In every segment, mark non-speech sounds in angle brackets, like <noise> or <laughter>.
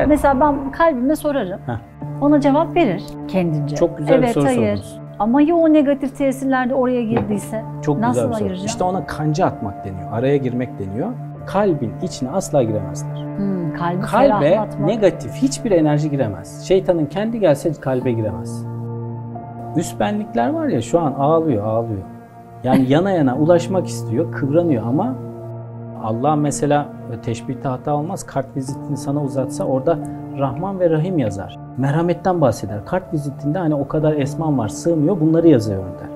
Evet. Mesela ben kalbime sorarım. Heh. Ona cevap verir kendince. Çok güzel evet, bir soru hayır. sordunuz. Ama ya o negatif tesirler oraya girdiyse Çok nasıl güzel ayıracağım? İşte ona kanca atmak deniyor, araya girmek deniyor. Kalbin içine asla giremezler. Hmm, kalbi Kalbe negatif hiçbir enerji giremez. Şeytanın kendi gelse kalbe giremez. Üst benlikler var ya şu an ağlıyor ağlıyor. Yani yana yana ulaşmak istiyor, kıvranıyor ama Allah mesela teşbih tahta almaz Kart vizitini sana uzatsa orada Rahman ve Rahim yazar. Merhametten bahseder. Kart vizitinde hani o kadar esman var sığmıyor bunları yazıyor der.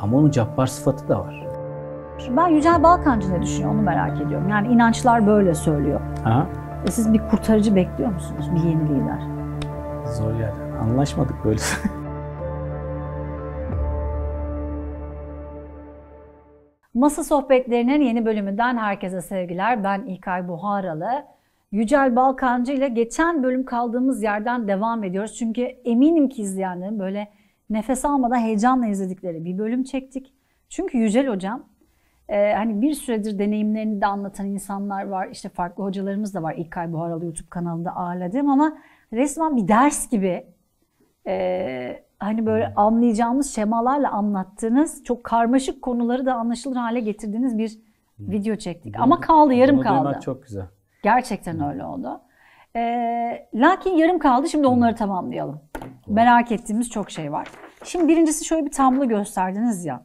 Ama onun cabbar sıfatı da var. Ben Yücel Balkancı ne düşünüyor onu merak ediyorum. Yani inançlar böyle söylüyor. Ha? E siz bir kurtarıcı bekliyor musunuz? Bir yeni lider? Zor yerden. Anlaşmadık böyle. <laughs> Masa Sohbetlerinin yeni bölümünden herkese sevgiler. Ben İlkay Buharalı. Yücel Balkancı ile geçen bölüm kaldığımız yerden devam ediyoruz. Çünkü eminim ki izleyenlerin böyle nefes almadan heyecanla izledikleri bir bölüm çektik. Çünkü Yücel Hocam e, hani bir süredir deneyimlerini de anlatan insanlar var. İşte farklı hocalarımız da var. İlkay Buharalı YouTube kanalında ağırladım ama resmen bir ders gibi e, hani böyle hmm. anlayacağımız şemalarla anlattığınız çok karmaşık konuları da anlaşılır hale getirdiğiniz bir hmm. video çektik. Ama kaldı yarım kaldı. çok güzel. Gerçekten hmm. öyle oldu. Ee, lakin yarım kaldı. Şimdi onları tamamlayalım. Merak ettiğimiz çok şey var. Şimdi birincisi şöyle bir tablo gösterdiniz ya.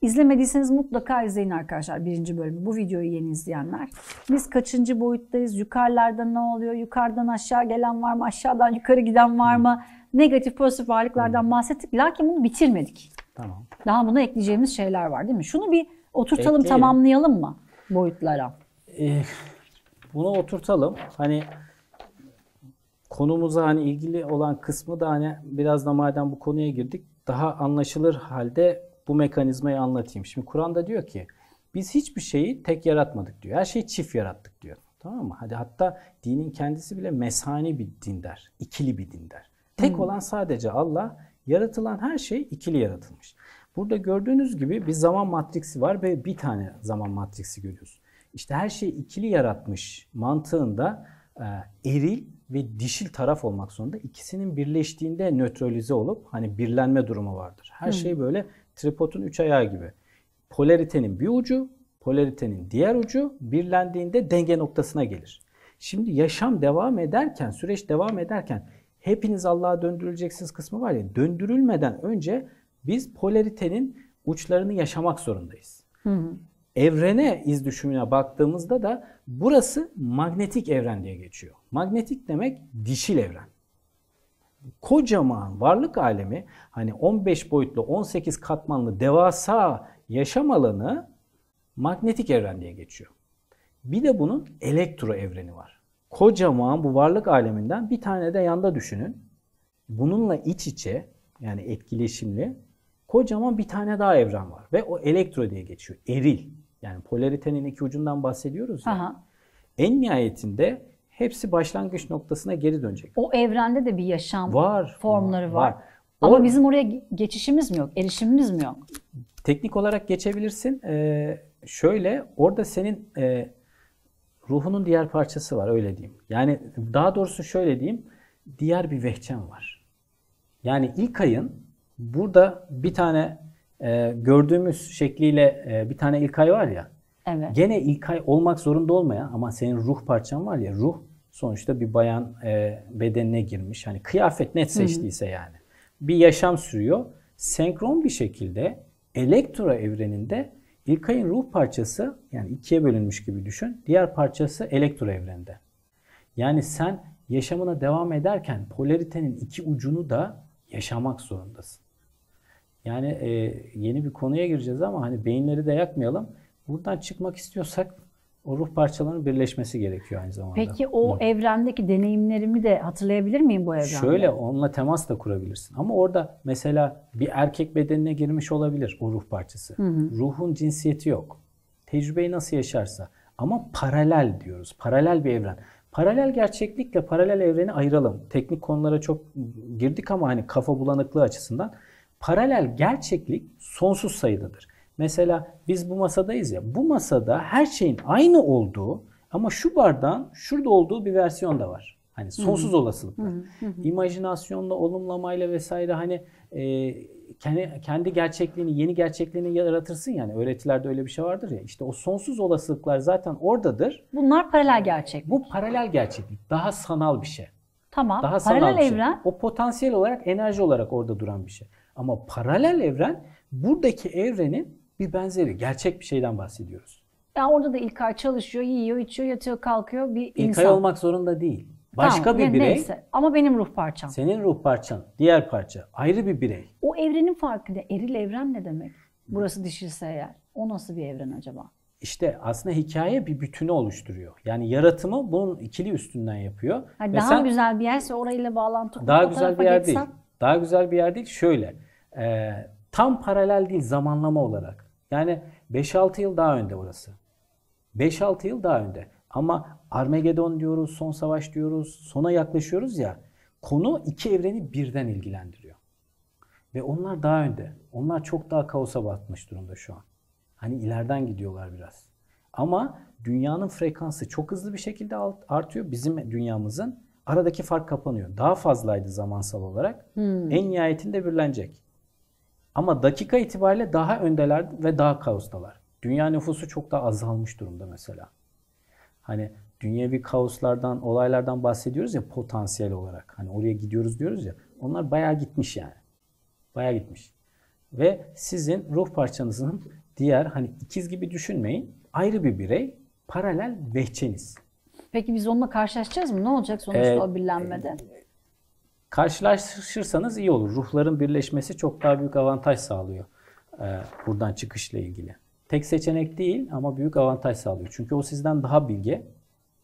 İzlemediyseniz mutlaka izleyin arkadaşlar birinci bölümü. Bu videoyu yeni izleyenler. Biz kaçıncı boyuttayız? Yukarılarda ne oluyor? Yukarıdan aşağı gelen var mı? Aşağıdan yukarı giden var mı? Hı negatif pozitif varlıklardan hmm. bahsettik. Lakin bunu bitirmedik. Tamam. Daha buna ekleyeceğimiz şeyler var değil mi? Şunu bir oturtalım, Ekleyelim. tamamlayalım mı boyutlara? Ee, bunu oturtalım. Hani konumuza hani ilgili olan kısmı da hani biraz da madem bu konuya girdik daha anlaşılır halde bu mekanizmayı anlatayım. Şimdi Kur'an'da diyor ki biz hiçbir şeyi tek yaratmadık diyor. Her şeyi çift yarattık diyor. Tamam mı? Hadi hatta dinin kendisi bile meshani bir din der. ikili bir din der. Tek hmm. olan sadece Allah. Yaratılan her şey ikili yaratılmış. Burada gördüğünüz gibi bir zaman matriksi var ve bir tane zaman matriksi görüyoruz. İşte her şeyi ikili yaratmış mantığında e, eril ve dişil taraf olmak zorunda. ikisinin birleştiğinde nötralize olup hani birlenme durumu vardır. Her şey hmm. şey böyle tripodun üç ayağı gibi. Polaritenin bir ucu, polaritenin diğer ucu birlendiğinde denge noktasına gelir. Şimdi yaşam devam ederken, süreç devam ederken hepiniz Allah'a döndürüleceksiniz kısmı var ya döndürülmeden önce biz polaritenin uçlarını yaşamak zorundayız. Hı hı. Evrene iz düşümüne baktığımızda da burası magnetik evren diye geçiyor. Magnetik demek dişil evren. Kocaman varlık alemi hani 15 boyutlu 18 katmanlı devasa yaşam alanı magnetik evren diye geçiyor. Bir de bunun elektro evreni var kocaman bu varlık aleminden bir tane de yanda düşünün. Bununla iç içe yani etkileşimli kocaman bir tane daha evren var ve o elektro diye geçiyor. Eril. Yani polaritenin iki ucundan bahsediyoruz ya. Aha. En nihayetinde hepsi başlangıç noktasına geri dönecek. O evrende de bir yaşam var, formları var. var. Ama Or- bizim oraya geçişimiz mi yok, erişimimiz mi yok? Teknik olarak geçebilirsin. Ee, şöyle orada senin e, ruhunun diğer parçası var öyle diyeyim. Yani daha doğrusu şöyle diyeyim. Diğer bir vehçem var. Yani ilk ayın burada bir tane e, gördüğümüz şekliyle e, bir tane ilk ay var ya. Evet. Gene ilk ay olmak zorunda olmayan ama senin ruh parçan var ya ruh sonuçta bir bayan e, bedenine girmiş. Hani kıyafet net seçtiyse Hı-hı. yani. Bir yaşam sürüyor. Senkron bir şekilde elektro evreninde bir kayın ruh parçası yani ikiye bölünmüş gibi düşün. Diğer parçası elektro evrende. Yani sen yaşamına devam ederken polaritenin iki ucunu da yaşamak zorundasın. Yani e, yeni bir konuya gireceğiz ama hani beyinleri de yakmayalım. Buradan çıkmak istiyorsak o ruh parçalarının birleşmesi gerekiyor aynı zamanda. Peki o Hı. evrendeki deneyimlerimi de hatırlayabilir miyim bu evrende? Şöyle onunla temas da kurabilirsin. Ama orada mesela bir erkek bedenine girmiş olabilir o ruh parçası. Hı hı. Ruhun cinsiyeti yok. Tecrübeyi nasıl yaşarsa. Ama paralel diyoruz. Paralel bir evren. Paralel gerçeklikle paralel evreni ayıralım. Teknik konulara çok girdik ama hani kafa bulanıklığı açısından. Paralel gerçeklik sonsuz sayıdadır. Mesela biz bu masadayız ya. Bu masada her şeyin aynı olduğu ama şu bardan şurada olduğu bir versiyon da var. Hani sonsuz olasılıkla. İmajinasyonla, olumlamayla vesaire hani e, kendi, kendi gerçekliğini, yeni gerçekliğini yaratırsın yani. Öğretilerde öyle bir şey vardır ya. İşte o sonsuz olasılıklar zaten oradadır. Bunlar paralel gerçek. Bu paralel gerçeklik. Daha sanal bir şey. Tamam. Daha paralel sanal şey. evren. Şey. O potansiyel olarak enerji olarak orada duran bir şey. Ama paralel evren buradaki evrenin bir benzeri gerçek bir şeyden bahsediyoruz. Ya orada da İlkay çalışıyor, yiyor, içiyor, yatıyor, kalkıyor bir İlkay insan. İlkay olmak zorunda değil. Başka tamam, bir yani birey. Neyse. Ama benim ruh parçam. Senin ruh parçan, diğer parça ayrı bir birey. O evrenin farkı ne? Eril evren ne demek? Burası dişirse eğer. O nasıl bir evren acaba? İşte aslında hikaye bir bütünü oluşturuyor. Yani yaratımı bunun ikili üstünden yapıyor. Yani daha sen, güzel bir yerse orayla bağlantı Daha güzel bir yer geçsen... değil. Daha güzel bir yer değil. Şöyle. E, tam paralel değil zamanlama olarak. Yani 5-6 yıl daha önde orası. 5-6 yıl daha önde. Ama Armagedon diyoruz, son savaş diyoruz, sona yaklaşıyoruz ya. Konu iki evreni birden ilgilendiriyor. Ve onlar daha önde. Onlar çok daha kaosa batmış durumda şu an. Hani ileriden gidiyorlar biraz. Ama dünyanın frekansı çok hızlı bir şekilde artıyor. Bizim dünyamızın aradaki fark kapanıyor. Daha fazlaydı zamansal olarak. Hmm. En nihayetinde birlenecek. Ama dakika itibariyle daha öndeler ve daha kaostalar. Dünya nüfusu çok daha azalmış durumda mesela. Hani dünyevi kaoslardan, olaylardan bahsediyoruz ya potansiyel olarak. Hani oraya gidiyoruz diyoruz ya. Onlar bayağı gitmiş yani. Bayağı gitmiş. Ve sizin ruh parçanızın <laughs> diğer hani ikiz gibi düşünmeyin. Ayrı bir birey, paralel vehçeniz. Peki biz onunla karşılaşacağız mı? Ne olacak sonuçta ee, o birlenmede? E, karşılaşırsanız iyi olur. Ruhların birleşmesi çok daha büyük avantaj sağlıyor e, buradan çıkışla ilgili. Tek seçenek değil ama büyük avantaj sağlıyor. Çünkü o sizden daha bilge,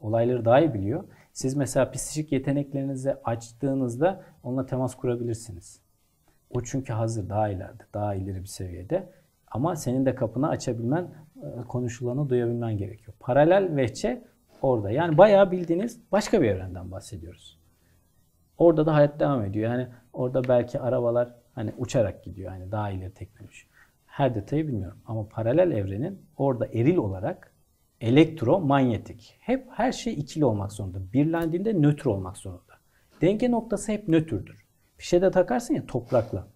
olayları daha iyi biliyor. Siz mesela psikik yeteneklerinizi açtığınızda onunla temas kurabilirsiniz. O çünkü hazır, daha ileride, daha ileri bir seviyede. Ama senin de kapını açabilmen, e, konuşulanı duyabilmen gerekiyor. Paralel vehçe orada. Yani bayağı bildiğiniz başka bir evrenden bahsediyoruz. Orada da hayat devam ediyor. Yani orada belki arabalar hani uçarak gidiyor. Hani daha ileri teknoloji. Her detayı bilmiyorum. Ama paralel evrenin orada eril olarak elektromanyetik. Hep her şey ikili olmak zorunda. Birlendiğinde nötr olmak zorunda. Denge noktası hep nötrdür. Bir şey de takarsın ya toprakla.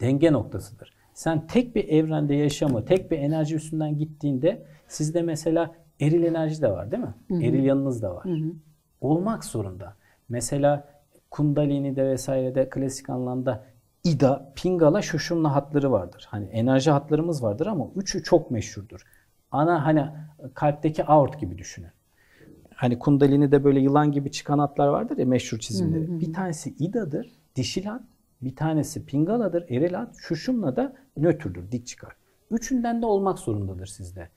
Denge noktasıdır. Sen tek bir evrende yaşamı, tek bir enerji üstünden gittiğinde sizde mesela eril enerji de var değil mi? Hı-hı. Eril yanınız da var. Hı-hı. Olmak zorunda. Mesela Kundalini'de vesairede klasik anlamda Ida, Pingala, Şuşumna hatları vardır. Hani enerji hatlarımız vardır ama üçü çok meşhurdur. Ana hani kalpteki aort gibi düşünün. Hani Kundalini'de böyle yılan gibi çıkan hatlar vardır ya meşhur çizimleri. Hı hı. Bir tanesi Ida'dır, dişil hat. Bir tanesi Pingala'dır, eril hat. Şuşumna da nötrdür, dik çıkar. Üçünden de olmak zorundadır sizde.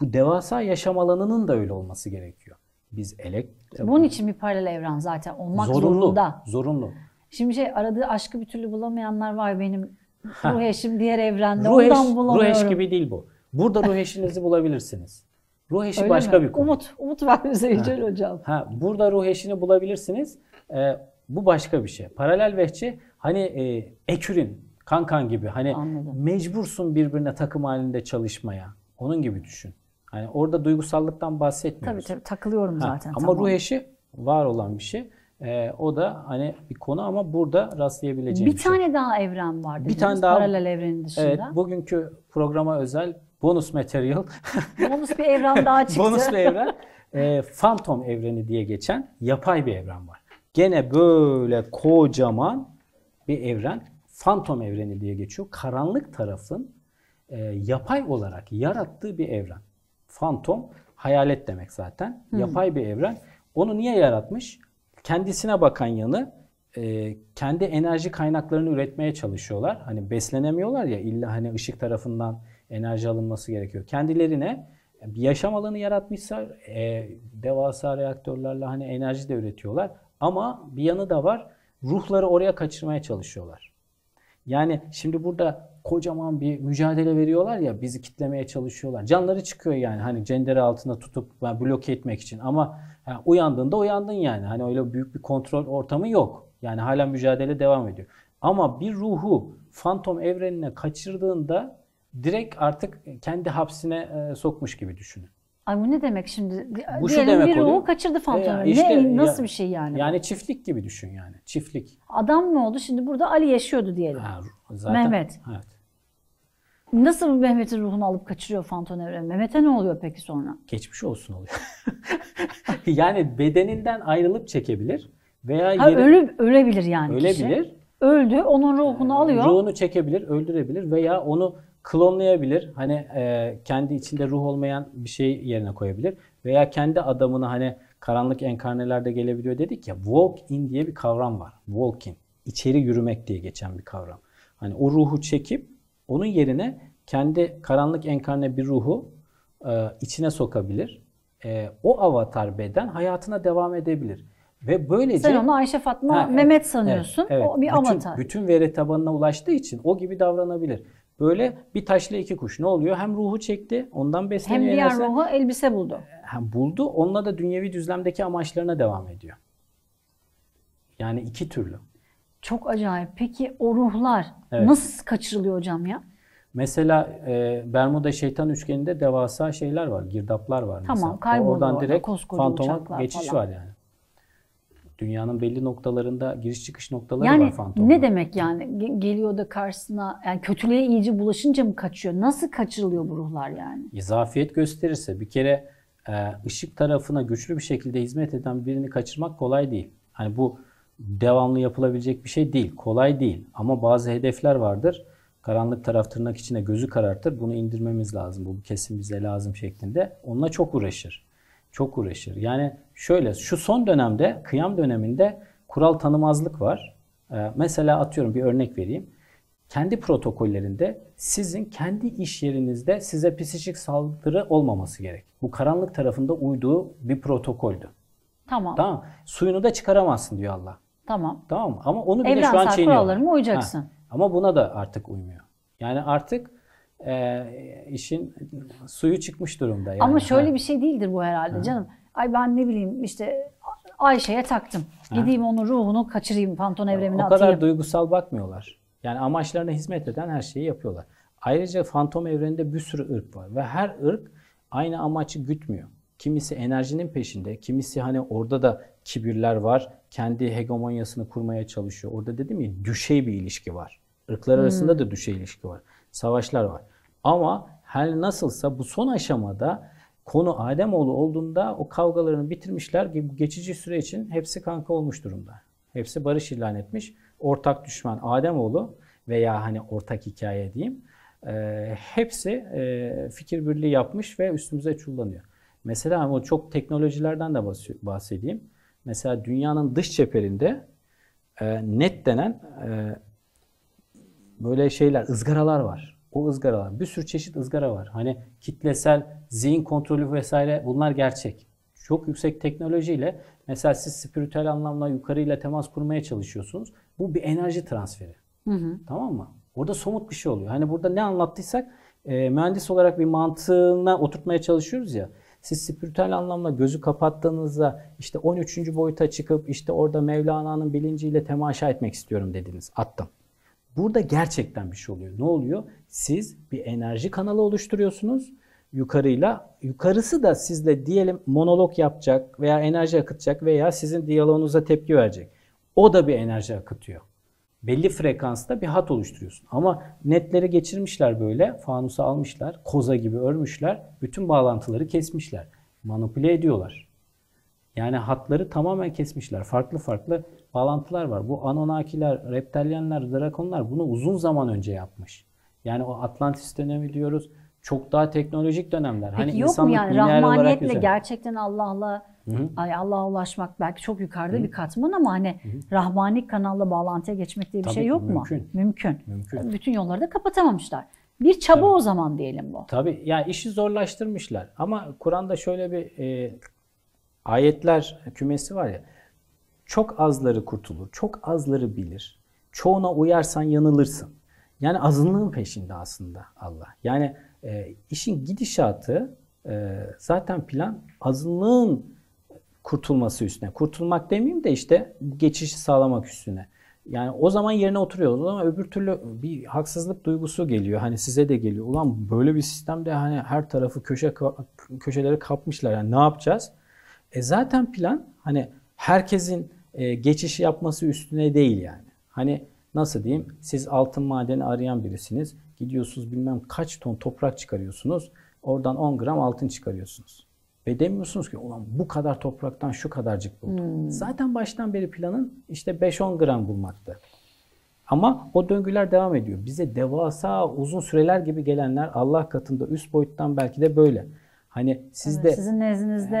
Bu devasa yaşam alanının da öyle olması gerekiyor. Biz elek... Bunun için bir paralel evren zaten olmak zorunlu, zorunda. Zorunlu. Şimdi şey aradığı aşkı bir türlü bulamayanlar var benim. Ruh eşim diğer evrende ruh eş, ondan bulamıyorum. Ruh eş gibi değil bu. Burada ruh eşinizi bulabilirsiniz. Ruh eşi Öyle başka mi? bir konu. Umut, umut var bize Yücel Hocam. Ha, burada ruh eşini bulabilirsiniz. Ee, bu başka bir şey. Paralel vehçi hani e, ekürin, kankan gibi hani Anladım. mecbursun birbirine takım halinde çalışmaya. Onun gibi düşün. Hani orada duygusallıktan bahsetmiyoruz. Tabii tabii takılıyorum ha, zaten. Ama tamam. ruh eşi var olan bir şey. Ee, o da hani bir konu ama burada rastlayabileceğimiz bir, bir şey. tane daha evren var dediniz. Bir tane daha paralel evrenin dışında. Evet, bugünkü programa özel bonus materyal. <laughs> bonus bir evren daha çıktı. bonus bir evren. E, Phantom evreni diye geçen yapay bir evren var. Gene böyle kocaman bir evren. Phantom evreni diye geçiyor. Karanlık tarafın e, yapay olarak yarattığı bir evren. Fantom hayalet demek zaten. Hmm. Yapay bir evren. Onu niye yaratmış? Kendisine bakan yanı e, kendi enerji kaynaklarını üretmeye çalışıyorlar. Hani beslenemiyorlar ya illa hani ışık tarafından enerji alınması gerekiyor. Kendilerine bir yaşam alanı yaratmışlar. E, devasa reaktörlerle hani enerji de üretiyorlar. Ama bir yanı da var. Ruhları oraya kaçırmaya çalışıyorlar. Yani şimdi burada kocaman bir mücadele veriyorlar ya bizi kitlemeye çalışıyorlar. Canları çıkıyor yani hani cendere altında tutup yani bloke etmek için ama yani uyandığında uyandın yani. Hani öyle büyük bir kontrol ortamı yok. Yani hala mücadele devam ediyor. Ama bir ruhu fantom evrenine kaçırdığında direkt artık kendi hapsine e, sokmuş gibi düşünün. Ay bu ne demek şimdi? Bu şu demek bir ruhu oluyor. kaçırdı fantom E işte, ne, nasıl ya, bir şey yani? Yani çiftlik gibi düşün yani. Çiftlik. Adam mı oldu? Şimdi burada Ali yaşıyordu diyelim. Ha, zaten, Mehmet. Evet. Nasıl Mehmet'in ruhunu alıp kaçırıyor Fanton Fantonevre? Mehmet'e ne oluyor peki sonra? Geçmiş olsun oluyor. <laughs> yani bedeninden ayrılıp çekebilir veya ha, yeri... ölüp ölebilir yani ölebilir. Kişi. Öldü, onun ruhunu alıyor. Ruhunu çekebilir, öldürebilir veya onu klonlayabilir. Hani e, kendi içinde ruh olmayan bir şey yerine koyabilir veya kendi adamını hani karanlık enkarnelerde gelebiliyor dedik ya. Walk in diye bir kavram var. Walk in. İçeri yürümek diye geçen bir kavram. Hani o ruhu çekip onun yerine kendi karanlık enkarne bir ruhu e, içine sokabilir. E, o avatar beden hayatına devam edebilir. Ve böylece Sen onu Ayşe Fatma ha, Mehmet sanıyorsun. Evet, evet. O bir avatar. Bütün veri tabanına ulaştığı için o gibi davranabilir. Böyle bir taşla iki kuş ne oluyor? Hem ruhu çekti, ondan besleniyor. Hem diğer ruhu elbise buldu. Hem buldu. Onunla da dünyevi düzlemdeki amaçlarına devam ediyor. Yani iki türlü. Çok acayip. Peki o ruhlar evet. nasıl kaçırılıyor hocam ya? Mesela e, Bermuda şeytan üçgeninde devasa şeyler var, girdaplar var tamam, mesela. Kayboluyor Oradan direkt fantoma geçiş falan. var yani. Dünyanın belli noktalarında giriş çıkış noktaları yani, var fantomda. Ne demek yani? Geliyor da karşısına yani kötülüğe iyice bulaşınca mı kaçıyor? Nasıl kaçırılıyor bu ruhlar yani? İzafiyet gösterirse bir kere e, ışık tarafına güçlü bir şekilde hizmet eden birini kaçırmak kolay değil. Hani bu devamlı yapılabilecek bir şey değil. Kolay değil. Ama bazı hedefler vardır. Karanlık taraf tırnak içine gözü karartır. Bunu indirmemiz lazım. Bu kesin bize lazım şeklinde. Onunla çok uğraşır. Çok uğraşır. Yani şöyle şu son dönemde kıyam döneminde kural tanımazlık var. Ee, mesela atıyorum bir örnek vereyim. Kendi protokollerinde sizin kendi iş yerinizde size psikik saldırı olmaması gerek. Bu karanlık tarafında uyduğu bir protokoldü. Tamam. Tamam. Suyunu da çıkaramazsın diyor Allah. Tamam. Tamam Ama onu bile Evrensel şu an çiğniyor. Şey kurallarına uyacaksın. Ha. Ama buna da artık uymuyor. Yani artık e, işin suyu çıkmış durumda. Yani. Ama şöyle ha. bir şey değildir bu herhalde ha. canım. Ay ben ne bileyim işte Ayşe'ye taktım. Gideyim ha. onun ruhunu kaçırayım, Panton evremine atayım. O kadar duygusal bakmıyorlar. Yani amaçlarına hizmet eden her şeyi yapıyorlar. Ayrıca fantom evreninde bir sürü ırk var ve her ırk aynı amacı gütmüyor. Kimisi enerjinin peşinde, kimisi hani orada da kibirler var, kendi hegemonyasını kurmaya çalışıyor. Orada dedim ya düşey bir ilişki var. Irklar hmm. arasında da düşey ilişki var. Savaşlar var. Ama her nasılsa bu son aşamada konu Ademoğlu olduğunda o kavgalarını bitirmişler. Geçici süre için hepsi kanka olmuş durumda. Hepsi barış ilan etmiş. Ortak düşman Ademoğlu veya hani ortak hikaye diyeyim. E, hepsi e, fikir birliği yapmış ve üstümüze çullanıyor. Mesela o çok teknolojilerden de bahsedeyim. Mesela dünyanın dış cepherinde e, net denen e, böyle şeyler, ızgaralar var. O ızgaralar, bir sürü çeşit ızgara var. Hani kitlesel zihin kontrolü vesaire bunlar gerçek. Çok yüksek teknolojiyle mesela siz spiritüel anlamda yukarıyla temas kurmaya çalışıyorsunuz. Bu bir enerji transferi. Hı hı. Tamam mı? Orada somut bir şey oluyor. Hani burada ne anlattıysak e, mühendis olarak bir mantığına oturtmaya çalışıyoruz ya. Siz spiritüel anlamda gözü kapattığınızda işte 13. boyuta çıkıp işte orada Mevlana'nın bilinciyle temaşa etmek istiyorum dediniz. Attım. Burada gerçekten bir şey oluyor. Ne oluyor? Siz bir enerji kanalı oluşturuyorsunuz yukarıyla. Yukarısı da sizle diyelim monolog yapacak veya enerji akıtacak veya sizin diyaloğunuza tepki verecek. O da bir enerji akıtıyor belli frekansta bir hat oluşturuyorsun. Ama netlere geçirmişler böyle, fanusu almışlar, koza gibi örmüşler, bütün bağlantıları kesmişler. Manipüle ediyorlar. Yani hatları tamamen kesmişler. Farklı farklı bağlantılar var. Bu anonakiler, Reptilyanlar, Drakonlar bunu uzun zaman önce yapmış. Yani o Atlantis dönemi diyoruz. Çok daha teknolojik dönemler. Hani Peki hani yok mu yani rahmaniyetle gerçekten Allah'la Hı-hı. Allah'a ulaşmak belki çok yukarıda Hı-hı. bir katman ama hani Hı-hı. rahmani kanalla bağlantıya geçmek diye bir Tabii, şey yok mümkün. mu? Mümkün. Mümkün. Bütün yolları da kapatamamışlar. Bir çaba Tabii. o zaman diyelim bu. Tabii. Yani işi zorlaştırmışlar. Ama Kur'an'da şöyle bir e, ayetler kümesi var ya. Çok azları kurtulur, çok azları bilir. Çoğuna uyarsan yanılırsın. Yani azınlığın peşinde aslında Allah. Yani e, işin gidişatı e, zaten plan azınlığın kurtulması üstüne. Kurtulmak demeyeyim de işte geçişi sağlamak üstüne. Yani o zaman yerine oturuyoruz ama öbür türlü bir haksızlık duygusu geliyor. Hani size de geliyor. Ulan böyle bir sistemde hani her tarafı köşe köşeleri kapmışlar. Yani ne yapacağız? E zaten plan hani herkesin e, geçişi yapması üstüne değil yani. Hani nasıl diyeyim? Siz altın madeni arayan birisiniz. Gidiyorsunuz bilmem kaç ton toprak çıkarıyorsunuz. Oradan 10 gram altın çıkarıyorsunuz. Ve demiyorsunuz ki ulan bu kadar topraktan şu kadarcık buldum. Hmm. Zaten baştan beri planın işte 5-10 gram bulmaktı. Ama o döngüler devam ediyor. Bize devasa uzun süreler gibi gelenler Allah katında üst boyuttan belki de böyle. Hani sizde evet, sizin nezdinizde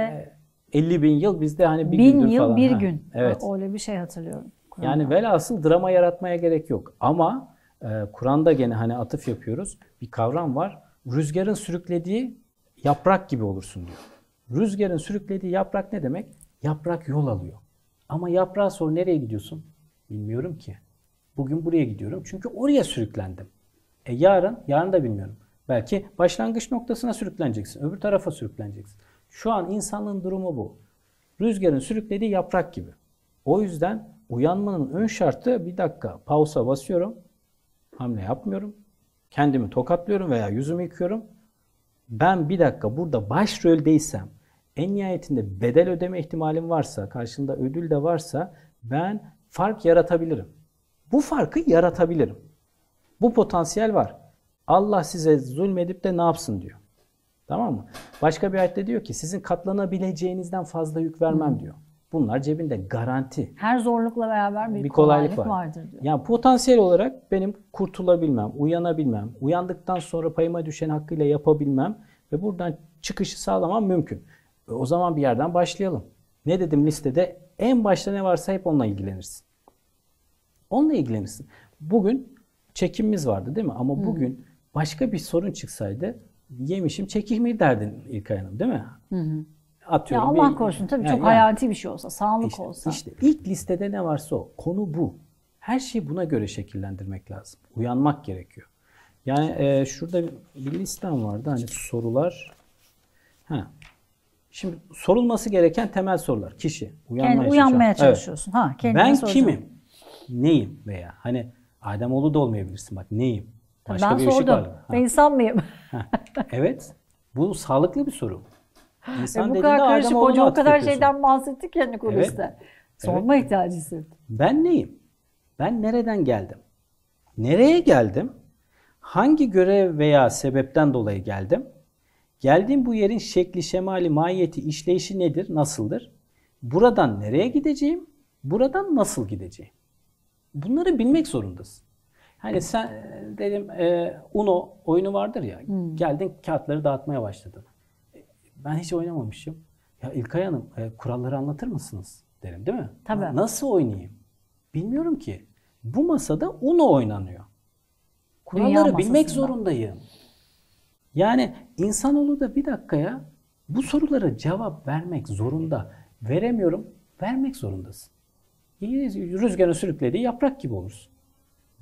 e, ee, 50 bin yıl bizde hani bir bin yıl falan. bir ha. gün. Evet. Öyle bir şey hatırlıyorum. Kur'an'da. Yani velhasıl drama yaratmaya gerek yok. Ama e, Kur'an'da gene hani atıf yapıyoruz. Bir kavram var. Rüzgarın sürüklediği yaprak gibi olursun diyor. Rüzgarın sürüklediği yaprak ne demek? Yaprak yol alıyor. Ama yaprağa sor nereye gidiyorsun? Bilmiyorum ki. Bugün buraya gidiyorum çünkü oraya sürüklendim. E yarın, yarın da bilmiyorum. Belki başlangıç noktasına sürükleneceksin, öbür tarafa sürükleneceksin. Şu an insanlığın durumu bu. Rüzgarın sürüklediği yaprak gibi. O yüzden uyanmanın ön şartı bir dakika pausa basıyorum, hamle yapmıyorum, kendimi tokatlıyorum veya yüzümü yıkıyorum. Ben bir dakika burada başroldeysem, en nihayetinde bedel ödeme ihtimalim varsa, karşında ödül de varsa ben fark yaratabilirim. Bu farkı yaratabilirim. Bu potansiyel var. Allah size zulmedip de ne yapsın diyor. Tamam mı? Başka bir ayette diyor ki sizin katlanabileceğinizden fazla yük vermem diyor. Bunlar cebinde garanti. Her zorlukla beraber bir, bir kolaylık, kolaylık var. vardır diyor. Yani potansiyel olarak benim kurtulabilmem, uyanabilmem, uyandıktan sonra payıma düşen hakkıyla yapabilmem ve buradan çıkışı sağlamam mümkün. E, o zaman bir yerden başlayalım. Ne dedim listede? En başta ne varsa hep onunla ilgilenirsin. Onunla ilgilenirsin. Bugün çekimimiz vardı değil mi? Ama Hı. bugün başka bir sorun çıksaydı yemişim mi derdin İlkay Hanım değil mi? Hı hı. Atıyorum. Ya Allah bir, korusun tabii yani, çok hayati bir şey olsa, sağlık işte, olsa. İşte ilk listede ne varsa o. Konu bu. Her şeyi buna göre şekillendirmek lazım. Uyanmak gerekiyor. Yani e, şurada bir listem vardı hani sorular. Ha, Şimdi sorulması gereken temel sorular. Kişi uyanmaya, yani uyanmaya çalışıyorsun. Evet. Ha, ben soracağım. kimim? Neyim veya hani Adem Ademoğlu da olmayabilirsin bak neyim? Başka ben bir sordum. Var. Ha. Ben insan mıyım? Ha. Evet. Bu sağlıklı bir soru. İnsan e bu kadar karışık hoca o kadar şeyden bahsetti yani kuruluşta. Evet. Sorma evet. ihtiyacı hissettim. Ben neyim? Ben nereden geldim? Nereye geldim? Hangi görev veya sebepten dolayı geldim? Geldiğim bu yerin şekli, şemali, mahiyeti, işleyişi nedir, nasıldır? Buradan nereye gideceğim? Buradan nasıl gideceğim? Bunları bilmek zorundasın. Hani sen e, dedim e, Uno oyunu vardır ya. Hmm. Geldin kağıtları dağıtmaya başladın. E, ben hiç oynamamışım. Ya İlkay Hanım e, kuralları anlatır mısınız derim değil mi? Tabii. nasıl oynayayım? Bilmiyorum ki. Bu masada Uno oynanıyor. Kuralları bilmek zorundayım. Yani İnsanoğlu da bir dakikaya bu sorulara cevap vermek zorunda. Veremiyorum, vermek zorundasın. Rüzgara sürüklediği yaprak gibi olursun.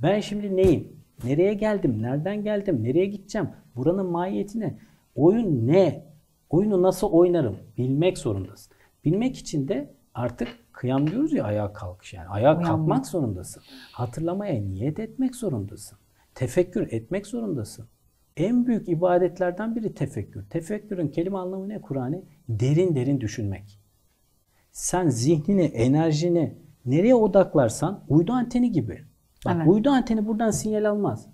Ben şimdi neyim? Nereye geldim? Nereden geldim? Nereye gideceğim? Buranın mahiyeti ne? Oyun ne? Oyunu nasıl oynarım? Bilmek zorundasın. Bilmek için de artık kıyam diyoruz ya ayağa kalkış yani. Ayağa Uyanmak. kalkmak zorundasın. Hatırlamaya niyet etmek zorundasın. Tefekkür etmek zorundasın. En büyük ibadetlerden biri tefekkür. Tefekkürün kelime anlamı ne Kur'an'ı? Derin derin düşünmek. Sen zihnini, enerjini nereye odaklarsan uydu anteni gibi. Bak evet. uydu anteni buradan sinyal almaz.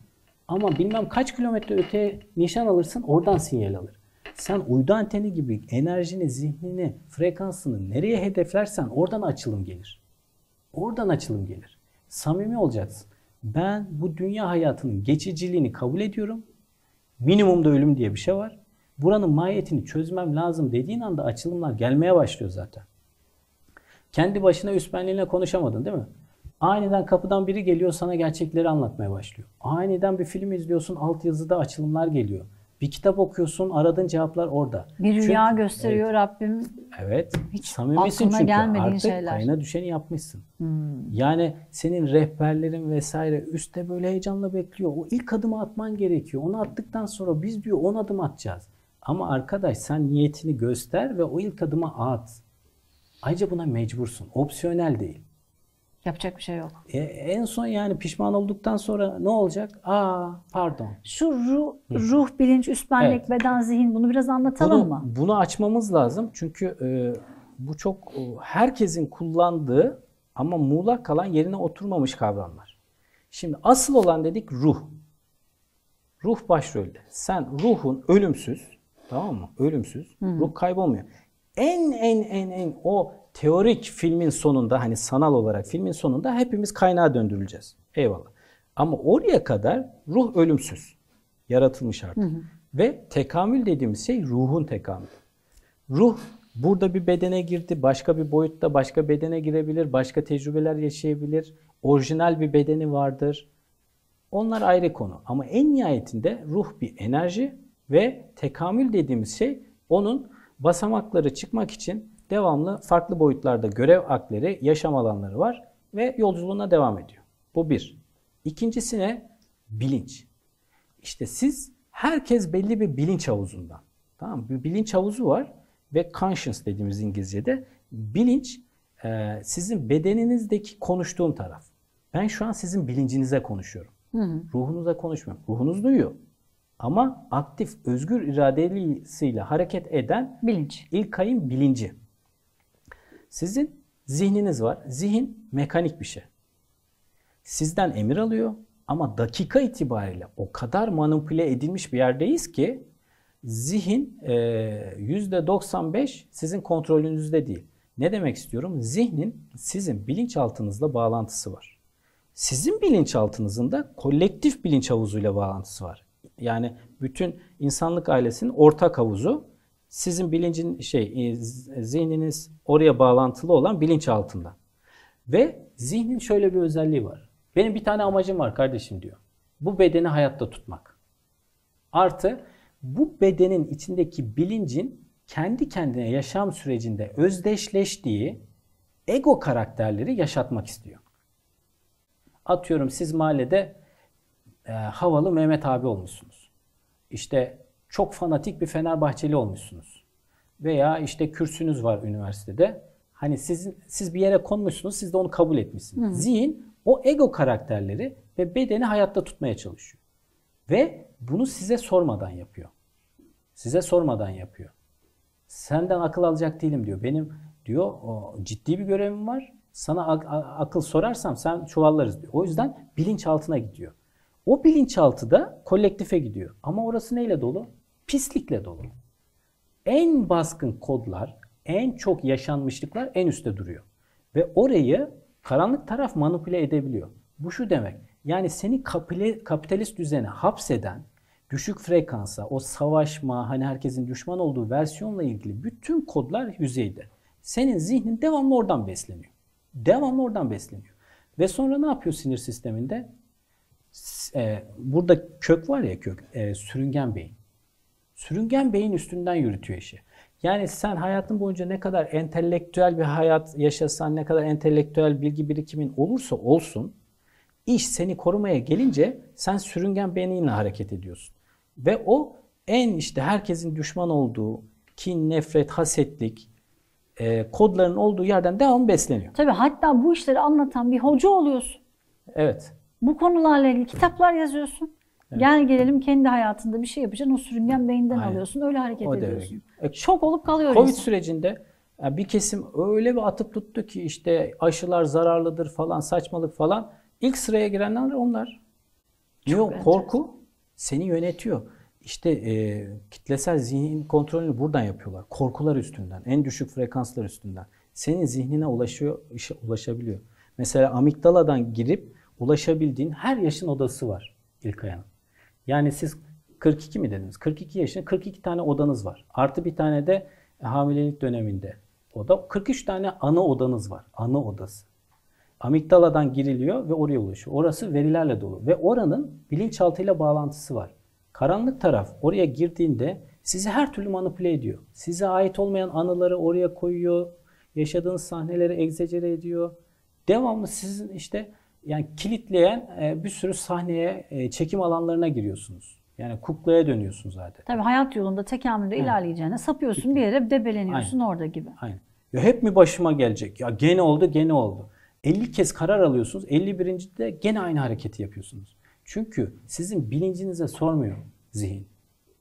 Ama bilmem kaç kilometre öteye nişan alırsın oradan sinyal alır. Sen uydu anteni gibi enerjini, zihnini, frekansını nereye hedeflersen oradan açılım gelir. Oradan açılım gelir. Samimi olacaksın. Ben bu dünya hayatının geçiciliğini kabul ediyorum Minimumda ölüm diye bir şey var. Buranın mahiyetini çözmem lazım dediğin anda açılımlar gelmeye başlıyor zaten. Kendi başına üst konuşamadın değil mi? Aniden kapıdan biri geliyor sana gerçekleri anlatmaya başlıyor. Aniden bir film izliyorsun alt yazıda açılımlar geliyor. Bir kitap okuyorsun, aradığın cevaplar orada. Bir rüya çünkü, gösteriyor evet, Rabbim. Evet. Hiç samimisin çünkü gelmediğin artık şeyler. payına düşeni yapmışsın. Hmm. Yani senin rehberlerin vesaire üstte böyle heyecanla bekliyor. O ilk adımı atman gerekiyor. Onu attıktan sonra biz diyor on adım atacağız. Ama arkadaş sen niyetini göster ve o ilk adımı at. Ayrıca buna mecbursun. Opsiyonel değil. Yapacak bir şey yok. E, en son yani pişman olduktan sonra ne olacak? Aa pardon. Şu ruh, ruh bilinç, üst benlik, evet. beden, zihin bunu biraz anlatalım bunu, mı? Bunu açmamız lazım. Çünkü e, bu çok e, herkesin kullandığı ama muğlak kalan yerine oturmamış kavramlar. Şimdi asıl olan dedik ruh. Ruh başrolde. Sen ruhun ölümsüz, tamam mı? Ölümsüz. Hı. Ruh kaybolmuyor. En en en en o teorik filmin sonunda hani sanal olarak filmin sonunda hepimiz kaynağa döndürüleceğiz. Eyvallah. Ama oraya kadar ruh ölümsüz. Yaratılmış artık. Hı hı. Ve tekamül dediğimiz şey ruhun tekamülü. Ruh burada bir bedene girdi, başka bir boyutta başka bedene girebilir, başka tecrübeler yaşayabilir. Orijinal bir bedeni vardır. Onlar ayrı konu. Ama en nihayetinde ruh bir enerji ve tekamül dediğimiz şey onun basamakları çıkmak için devamlı farklı boyutlarda görev akleri, yaşam alanları var ve yolculuğuna devam ediyor. Bu bir. İkincisi ne? Bilinç. İşte siz herkes belli bir bilinç havuzundan. Tamam mı? Bir bilinç havuzu var ve conscience dediğimiz İngilizce'de bilinç e, sizin bedeninizdeki konuştuğum taraf. Ben şu an sizin bilincinize konuşuyorum. Hı hı. Ruhunuza konuşmuyorum. Ruhunuz duyuyor. Ama aktif, özgür iradesiyle hareket eden bilinç. ayın bilinci. Sizin zihniniz var. Zihin mekanik bir şey. Sizden emir alıyor ama dakika itibariyle o kadar manipüle edilmiş bir yerdeyiz ki zihin e, yüzde %95 sizin kontrolünüzde değil. Ne demek istiyorum? Zihnin sizin bilinçaltınızla bağlantısı var. Sizin bilinçaltınızın da kolektif bilinç havuzuyla bağlantısı var. Yani bütün insanlık ailesinin ortak havuzu sizin bilincin şey e, zihniniz oraya bağlantılı olan bilinç altında. Ve zihnin şöyle bir özelliği var. Benim bir tane amacım var kardeşim diyor. Bu bedeni hayatta tutmak. Artı bu bedenin içindeki bilincin kendi kendine yaşam sürecinde özdeşleştiği ego karakterleri yaşatmak istiyor. Atıyorum siz mahallede e, havalı Mehmet abi olmuşsunuz. İşte çok fanatik bir Fenerbahçeli olmuşsunuz. Veya işte kürsünüz var üniversitede. Hani sizin siz bir yere konmuşsunuz, siz de onu kabul etmişsiniz. Hı. Zihin o ego karakterleri ve bedeni hayatta tutmaya çalışıyor. Ve bunu size sormadan yapıyor. Size sormadan yapıyor. Senden akıl alacak değilim diyor. Benim diyor o, ciddi bir görevim var. Sana ak- akıl sorarsam sen çuvallarız diyor. O yüzden bilinçaltına gidiyor. O bilinçaltı da kolektife gidiyor. Ama orası neyle dolu? pislikle dolu. En baskın kodlar, en çok yaşanmışlıklar en üstte duruyor. Ve orayı karanlık taraf manipüle edebiliyor. Bu şu demek. Yani seni kapitalist düzene hapseden, düşük frekansa, o savaşma, hani herkesin düşman olduğu versiyonla ilgili bütün kodlar yüzeyde. Senin zihnin devamlı oradan besleniyor. Devamlı oradan besleniyor. Ve sonra ne yapıyor sinir sisteminde? Ee, burada kök var ya kök, e, sürüngen beyin. Sürüngen beyin üstünden yürütüyor işi. Yani sen hayatın boyunca ne kadar entelektüel bir hayat yaşasan, ne kadar entelektüel bilgi birikimin olursa olsun, iş seni korumaya gelince sen sürüngen beyninle hareket ediyorsun. Ve o en işte herkesin düşman olduğu kin, nefret, hasetlik, e, kodların olduğu yerden devam besleniyor. Tabii hatta bu işleri anlatan bir hoca oluyorsun. Evet. Bu konularla ilgili kitaplar yazıyorsun. Evet. Gel gelelim kendi hayatında bir şey yapacaksın. O sürüngen beyinden Aynen. alıyorsun. Öyle hareket o ediyorsun. E, Şok olup kalıyor Covid insan. sürecinde yani bir kesim öyle bir atıp tuttu ki işte aşılar zararlıdır falan saçmalık falan. İlk sıraya girenler onlar. Çok Yok korku seni yönetiyor. İşte e, kitlesel zihin kontrolünü buradan yapıyorlar. Korkular üstünden, en düşük frekanslar üstünden. Senin zihnine ulaşıyor, ulaşabiliyor. Mesela amigdaladan girip ulaşabildiğin her yaşın odası var ilk ayağın. Yani siz 42 mi dediniz? 42 yaşında 42 tane odanız var. Artı bir tane de hamilelik döneminde oda. 43 tane ana odanız var. Ana odası. Amigdala'dan giriliyor ve oraya ulaşıyor. Orası verilerle dolu ve oranın bilinçaltıyla bağlantısı var. Karanlık taraf oraya girdiğinde sizi her türlü manipüle ediyor. Size ait olmayan anıları oraya koyuyor. Yaşadığınız sahneleri egzecere ediyor. Devamlı sizin işte yani kilitleyen e, bir sürü sahneye, e, çekim alanlarına giriyorsunuz. Yani kuklaya dönüyorsun zaten. Tabii hayat yolunda tekamülde evet. ilerleyeceğine sapıyorsun bir yere debeleniyorsun Aynen. orada gibi. Aynen. Ya hep mi başıma gelecek? Ya gene oldu, gene oldu. 50 kez karar alıyorsunuz. 51. de gene aynı hareketi yapıyorsunuz. Çünkü sizin bilincinize sormuyor zihin.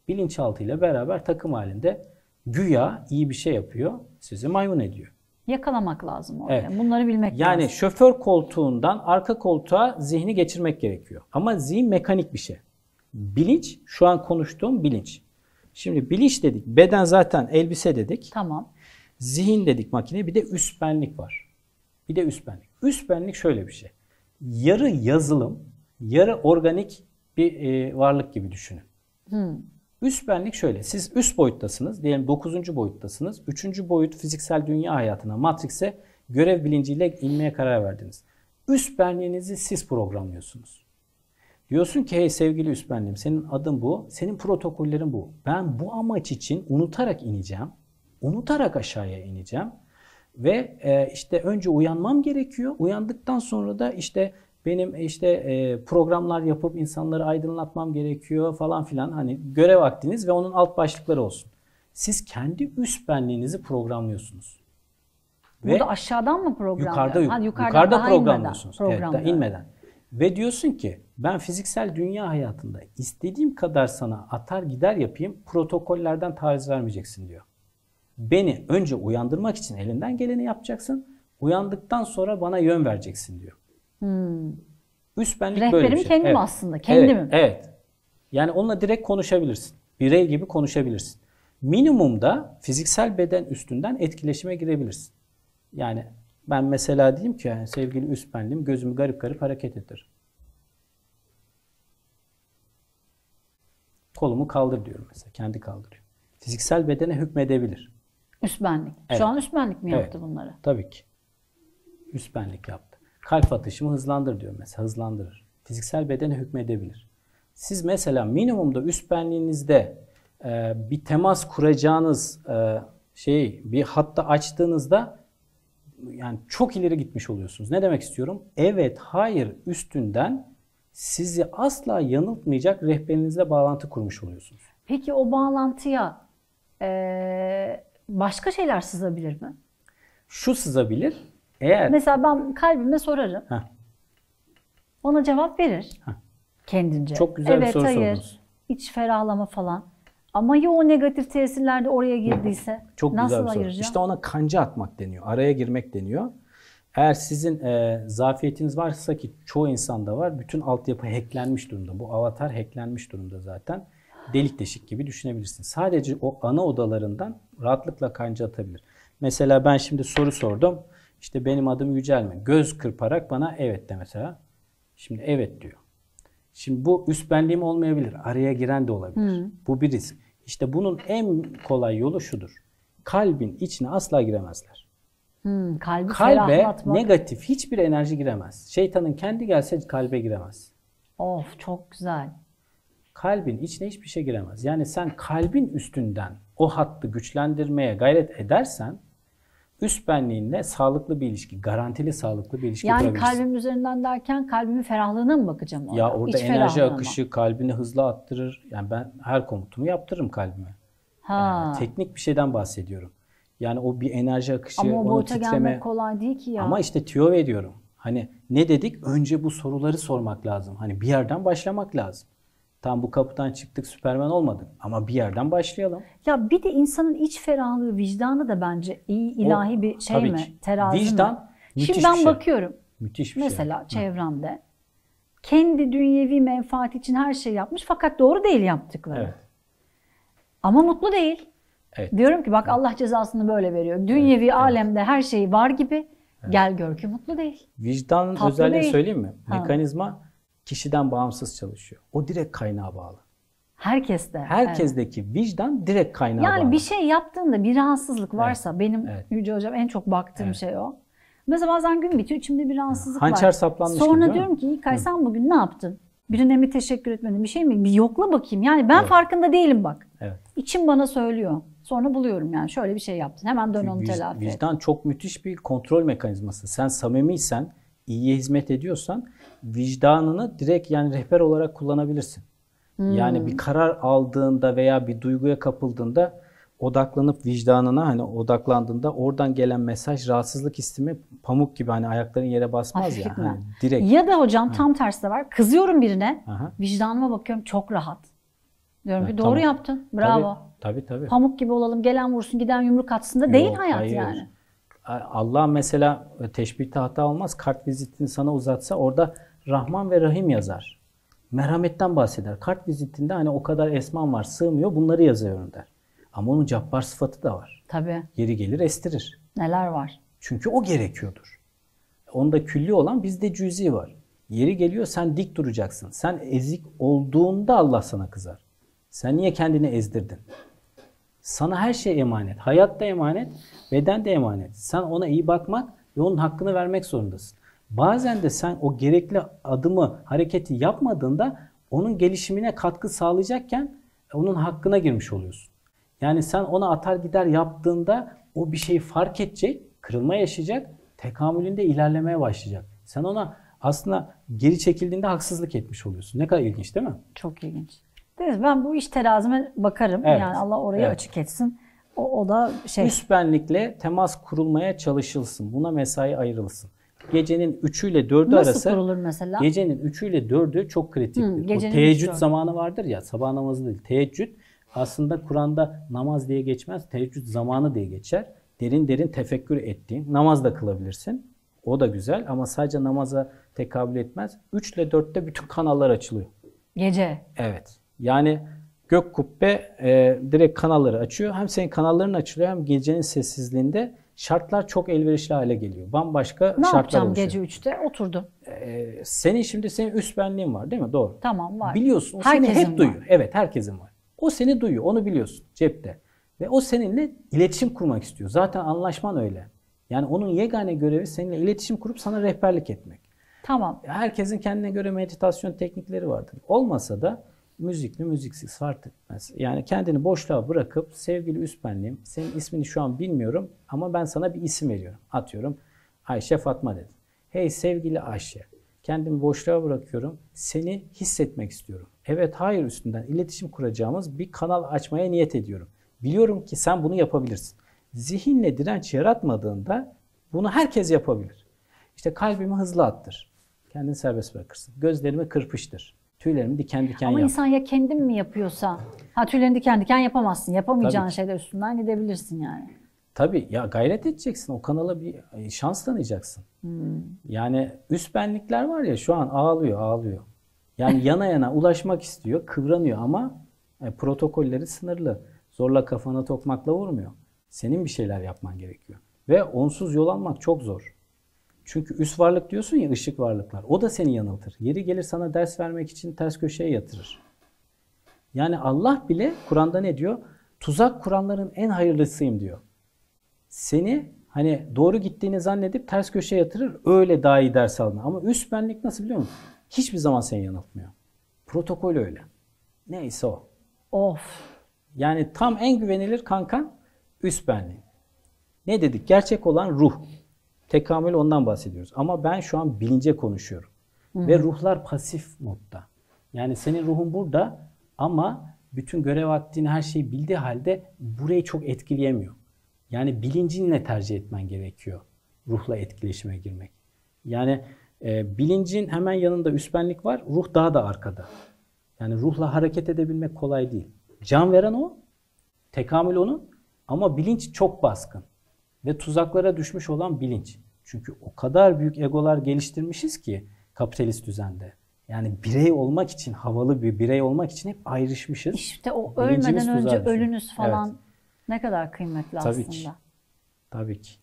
Bilinçaltıyla beraber takım halinde güya iyi bir şey yapıyor, sizi maymun ediyor yakalamak lazım orada. Evet. Bunları bilmek yani lazım. Yani şoför koltuğundan arka koltuğa zihni geçirmek gerekiyor. Ama zihin mekanik bir şey. Bilinç, şu an konuştuğum bilinç. Şimdi bilinç dedik, beden zaten elbise dedik. Tamam. Zihin dedik makine, bir de üst benlik var. Bir de üst benlik. Üst benlik şöyle bir şey. Yarı yazılım, yarı organik bir e, varlık gibi düşünün. Hmm. Üst benlik şöyle. Siz üst boyuttasınız. Diyelim 9. boyuttasınız. 3. boyut fiziksel dünya hayatına, Matrix'e görev bilinciyle inmeye karar verdiniz. Üst benliğinizi siz programlıyorsunuz. Diyorsun ki hey sevgili üst benliğim senin adın bu, senin protokollerin bu. Ben bu amaç için unutarak ineceğim, unutarak aşağıya ineceğim ve e, işte önce uyanmam gerekiyor. Uyandıktan sonra da işte benim işte e, programlar yapıp insanları aydınlatmam gerekiyor falan filan. Hani görev vaktiniz ve onun alt başlıkları olsun. Siz kendi üst benliğinizi programlıyorsunuz. Ve Burada aşağıdan mı programlıyor? Yukarıda, yuk- yukarıda, yukarıda programlıyorsunuz. Inmeden, evet, inmeden. Ve diyorsun ki ben fiziksel dünya hayatında istediğim kadar sana atar gider yapayım protokollerden taviz vermeyeceksin diyor. Beni önce uyandırmak için elinden geleni yapacaksın. Uyandıktan sonra bana yön vereceksin diyor. Hmm. Üst benlik Rehberim böyle bir şey. kendim evet. aslında. Kendimim. Evet, evet. Yani onunla direkt konuşabilirsin. Birey gibi konuşabilirsin. Minimumda fiziksel beden üstünden etkileşime girebilirsin. Yani ben mesela diyeyim ki yani sevgili üst benliğim gözümü garip garip hareket eder. Kolumu kaldır diyorum mesela. Kendi kaldırıyor. Fiziksel bedene hükmedebilir. Üst benlik. Evet. Şu an üst benlik mi evet. yaptı bunları? Tabii ki. Üst benlik yaptı kalp atışımı hızlandır diyor mesela. Hızlandırır. Fiziksel bedene hükmedebilir. Siz mesela minimumda üst benliğinizde e, bir temas kuracağınız e, şey bir hatta açtığınızda yani çok ileri gitmiş oluyorsunuz. Ne demek istiyorum? Evet, hayır üstünden sizi asla yanıltmayacak rehberinizle bağlantı kurmuş oluyorsunuz. Peki o bağlantıya e, başka şeyler sızabilir mi? Şu sızabilir. Eğer... Mesela ben kalbime sorarım. Heh. Ona cevap verir. Heh. Kendince. Çok güzel evet, bir soru hayır. sordunuz. İç ferahlama falan. Ama ya o negatif tesirler oraya girdiyse Çok nasıl güzel bir ayıracağım? Soru. İşte ona kanca atmak deniyor. Araya girmek deniyor. Eğer sizin e, zafiyetiniz varsa ki çoğu insanda var. Bütün altyapı hacklenmiş durumda. Bu avatar hacklenmiş durumda zaten. Delik deşik gibi düşünebilirsin. Sadece o ana odalarından rahatlıkla kanca atabilir. Mesela ben şimdi soru sordum. İşte benim adım Yücel mi? Göz kırparak bana evet de mesela. Şimdi evet diyor. Şimdi bu üst benliğim olmayabilir. Araya giren de olabilir. Hı. Bu bir risk. İşte bunun en kolay yolu şudur. Kalbin içine asla giremezler. Hmm, kalbi kalbe negatif hiçbir enerji giremez. Şeytanın kendi gelse kalbe giremez. Of çok güzel. Kalbin içine hiçbir şey giremez. Yani sen kalbin üstünden o hattı güçlendirmeye gayret edersen üst benliğinle sağlıklı bir ilişki, garantili sağlıklı bir ilişki yani Yani kalbim üzerinden derken kalbimin ferahlığına mı bakacağım orada? Ya orada İç enerji akışı mı? kalbini hızlı attırır. Yani ben her komutumu yaptırırım kalbime. Ha. Yani teknik bir şeyden bahsediyorum. Yani o bir enerji akışı, Ama o boyuta titreme. gelmek kolay değil ki ya. Ama işte tüyo veriyorum. Hani ne dedik? Önce bu soruları sormak lazım. Hani bir yerden başlamak lazım. Tam bu kapıdan çıktık Süpermen olmadık ama bir yerden başlayalım. Ya bir de insanın iç ferahlığı, vicdanı da bence iyi ilahi o, bir şey mi? Ki. Terazi Vicdan mi? Müthiş Şimdi ben şey. bakıyorum. Müthiş bir şey. Mesela şey. çevremde kendi dünyevi menfaat için her şey yapmış fakat doğru değil yaptıkları. Evet. Ama mutlu değil. Evet. Diyorum ki bak Allah cezasını böyle veriyor. Dünyevi evet. alemde her şeyi var gibi evet. gel gör ki mutlu değil. Vicdan Tatlı özelliğini söyleyeyim mi? Ha. Mekanizma kişiden bağımsız çalışıyor. O direkt kaynağa bağlı. Herkeste. Herkesteki evet. vicdan direkt kaynağı yani bağlı. Yani bir şey yaptığında bir rahatsızlık varsa evet. benim evet. Yüce Hocam en çok baktığım evet. şey o. Mesela bazen gün bitiyor içimde bir rahatsızlık Hançer var. Hançer saplanmış Sonra gibi, diyorum ki İlkay sen bugün ne yaptın? Birine mi teşekkür etmedin bir şey mi? Bir yokla bakayım. Yani ben evet. farkında değilim bak. Evet. İçim bana söylüyor. Sonra buluyorum yani şöyle bir şey yaptın. Hemen dön onu telafi et. Vicdan çok müthiş bir kontrol mekanizması. Sen samimiysen, iyiye hizmet ediyorsan vicdanını direkt yani rehber olarak kullanabilirsin. Hmm. Yani bir hmm. karar aldığında veya bir duyguya kapıldığında odaklanıp vicdanına hani odaklandığında oradan gelen mesaj rahatsızlık istimi pamuk gibi hani ayakların yere basmaz Hafif ya. Yani, direkt. Ya da hocam ha. tam tersi de var. Kızıyorum birine. Aha. Vicdanıma bakıyorum çok rahat. Diyorum ha, doğru tamam. yaptın. Bravo. Tabii, tabii tabii. Pamuk gibi olalım. Gelen vursun, giden yumruk atsın da Yok, değil hayat hayır. yani. Allah mesela e, teşbihte hata olmaz. Kart vizitini sana uzatsa orada Rahman ve Rahim yazar. Merhametten bahseder. Kart vizitinde hani o kadar esman var sığmıyor bunları yazıyorum der. Ama onun cabbar sıfatı da var. Tabii. Yeri gelir estirir. Neler var? Çünkü o gerekiyordur. Onda külli olan bizde cüzi var. Yeri geliyor sen dik duracaksın. Sen ezik olduğunda Allah sana kızar. Sen niye kendini ezdirdin? Sana her şey emanet. Hayat da emanet, beden de emanet. Sen ona iyi bakmak ve onun hakkını vermek zorundasın. Bazen de sen o gerekli adımı, hareketi yapmadığında onun gelişimine katkı sağlayacakken e, onun hakkına girmiş oluyorsun. Yani sen ona atar gider yaptığında o bir şeyi fark edecek, kırılma yaşayacak, tekamülünde ilerlemeye başlayacak. Sen ona aslında geri çekildiğinde haksızlık etmiş oluyorsun. Ne kadar ilginç değil mi? Çok ilginç. Değil mi? Ben bu iş terazime bakarım. Evet. Yani Allah orayı evet. açık etsin. O, o da şey. Üst benlikle temas kurulmaya çalışılsın. Buna mesai ayrılsın. Gecenin 3'ü ile 4'ü Nasıl arası. kurulur mesela? Gecenin 3'ü ile 4'ü çok kritik. Hı, o teheccüd zamanı vardır ya sabah namazı değil. Teheccüd aslında Kur'an'da namaz diye geçmez. Teheccüd zamanı diye geçer. Derin derin tefekkür ettiğin namaz da kılabilirsin. O da güzel ama sadece namaza tekabül etmez. 3 ile 4'te bütün kanallar açılıyor. Gece. Evet. Yani gök kubbe e, direkt kanalları açıyor. Hem senin kanalların açılıyor hem gecenin sessizliğinde şartlar çok elverişli hale geliyor. Bambaşka ne şartlar oluşuyor. Ne yapacağım gece 3'te? Oturdum. Ee, senin şimdi senin üst benliğin var değil mi? Doğru. Tamam var. Biliyorsun. O herkesin seni hep var. duyuyor. Evet herkesin var. O seni duyuyor. Onu biliyorsun cepte. Ve o seninle iletişim kurmak istiyor. Zaten anlaşman öyle. Yani onun yegane görevi seninle iletişim kurup sana rehberlik etmek. Tamam. Herkesin kendine göre meditasyon teknikleri vardır. Olmasa da müzikli müziksiz fark etmez. Yani kendini boşluğa bırakıp sevgili üst benliğim senin ismini şu an bilmiyorum ama ben sana bir isim veriyorum. Atıyorum Ayşe Fatma dedim. Hey sevgili Ayşe kendimi boşluğa bırakıyorum seni hissetmek istiyorum. Evet hayır üstünden iletişim kuracağımız bir kanal açmaya niyet ediyorum. Biliyorum ki sen bunu yapabilirsin. Zihinle direnç yaratmadığında bunu herkes yapabilir. İşte kalbimi hızlı attır. Kendini serbest bırakırsın. Gözlerimi kırpıştır tüylerim diken diken Ama yap. insan ya kendin mi yapıyorsa? Ha tüylerini diken diken yapamazsın. Yapamayacağın Tabii. şeyler üstünden gidebilirsin yani. Tabii ya gayret edeceksin. O kanala bir e, şans tanıyacaksın. Hmm. Yani üst benlikler var ya şu an ağlıyor ağlıyor. Yani <laughs> yana yana ulaşmak istiyor, kıvranıyor ama e, protokolleri sınırlı. Zorla kafana tokmakla vurmuyor. Senin bir şeyler yapman gerekiyor. Ve onsuz yol almak çok zor. Çünkü üst varlık diyorsun ya ışık varlıklar. O da seni yanıltır. Yeri gelir sana ders vermek için ters köşeye yatırır. Yani Allah bile Kur'an'da ne diyor? Tuzak kuranların en hayırlısıyım diyor. Seni hani doğru gittiğini zannedip ters köşeye yatırır. Öyle daha iyi ders alma. Ama üst benlik nasıl biliyor musun? Hiçbir zaman seni yanıltmıyor. Protokol öyle. Neyse o. Of. Yani tam en güvenilir kanka üst benliği. Ne dedik? Gerçek olan ruh. Tekamül ondan bahsediyoruz. Ama ben şu an bilince konuşuyorum. Hı. Ve ruhlar pasif modda. Yani senin ruhun burada ama bütün görev attığını her şeyi bildiği halde burayı çok etkileyemiyor. Yani bilincinle tercih etmen gerekiyor ruhla etkileşime girmek. Yani e, bilincin hemen yanında üstbenlik var, ruh daha da arkada. Yani ruhla hareket edebilmek kolay değil. Can veren o, tekamül onun ama bilinç çok baskın ve tuzaklara düşmüş olan bilinç. Çünkü o kadar büyük egolar geliştirmişiz ki kapitalist düzende. Yani birey olmak için, havalı bir birey olmak için hep ayrışmışız. İşte o Bilincimiz ölmeden önce ölünüz falan evet. ne kadar kıymetli Tabii aslında. Ki. Tabii ki.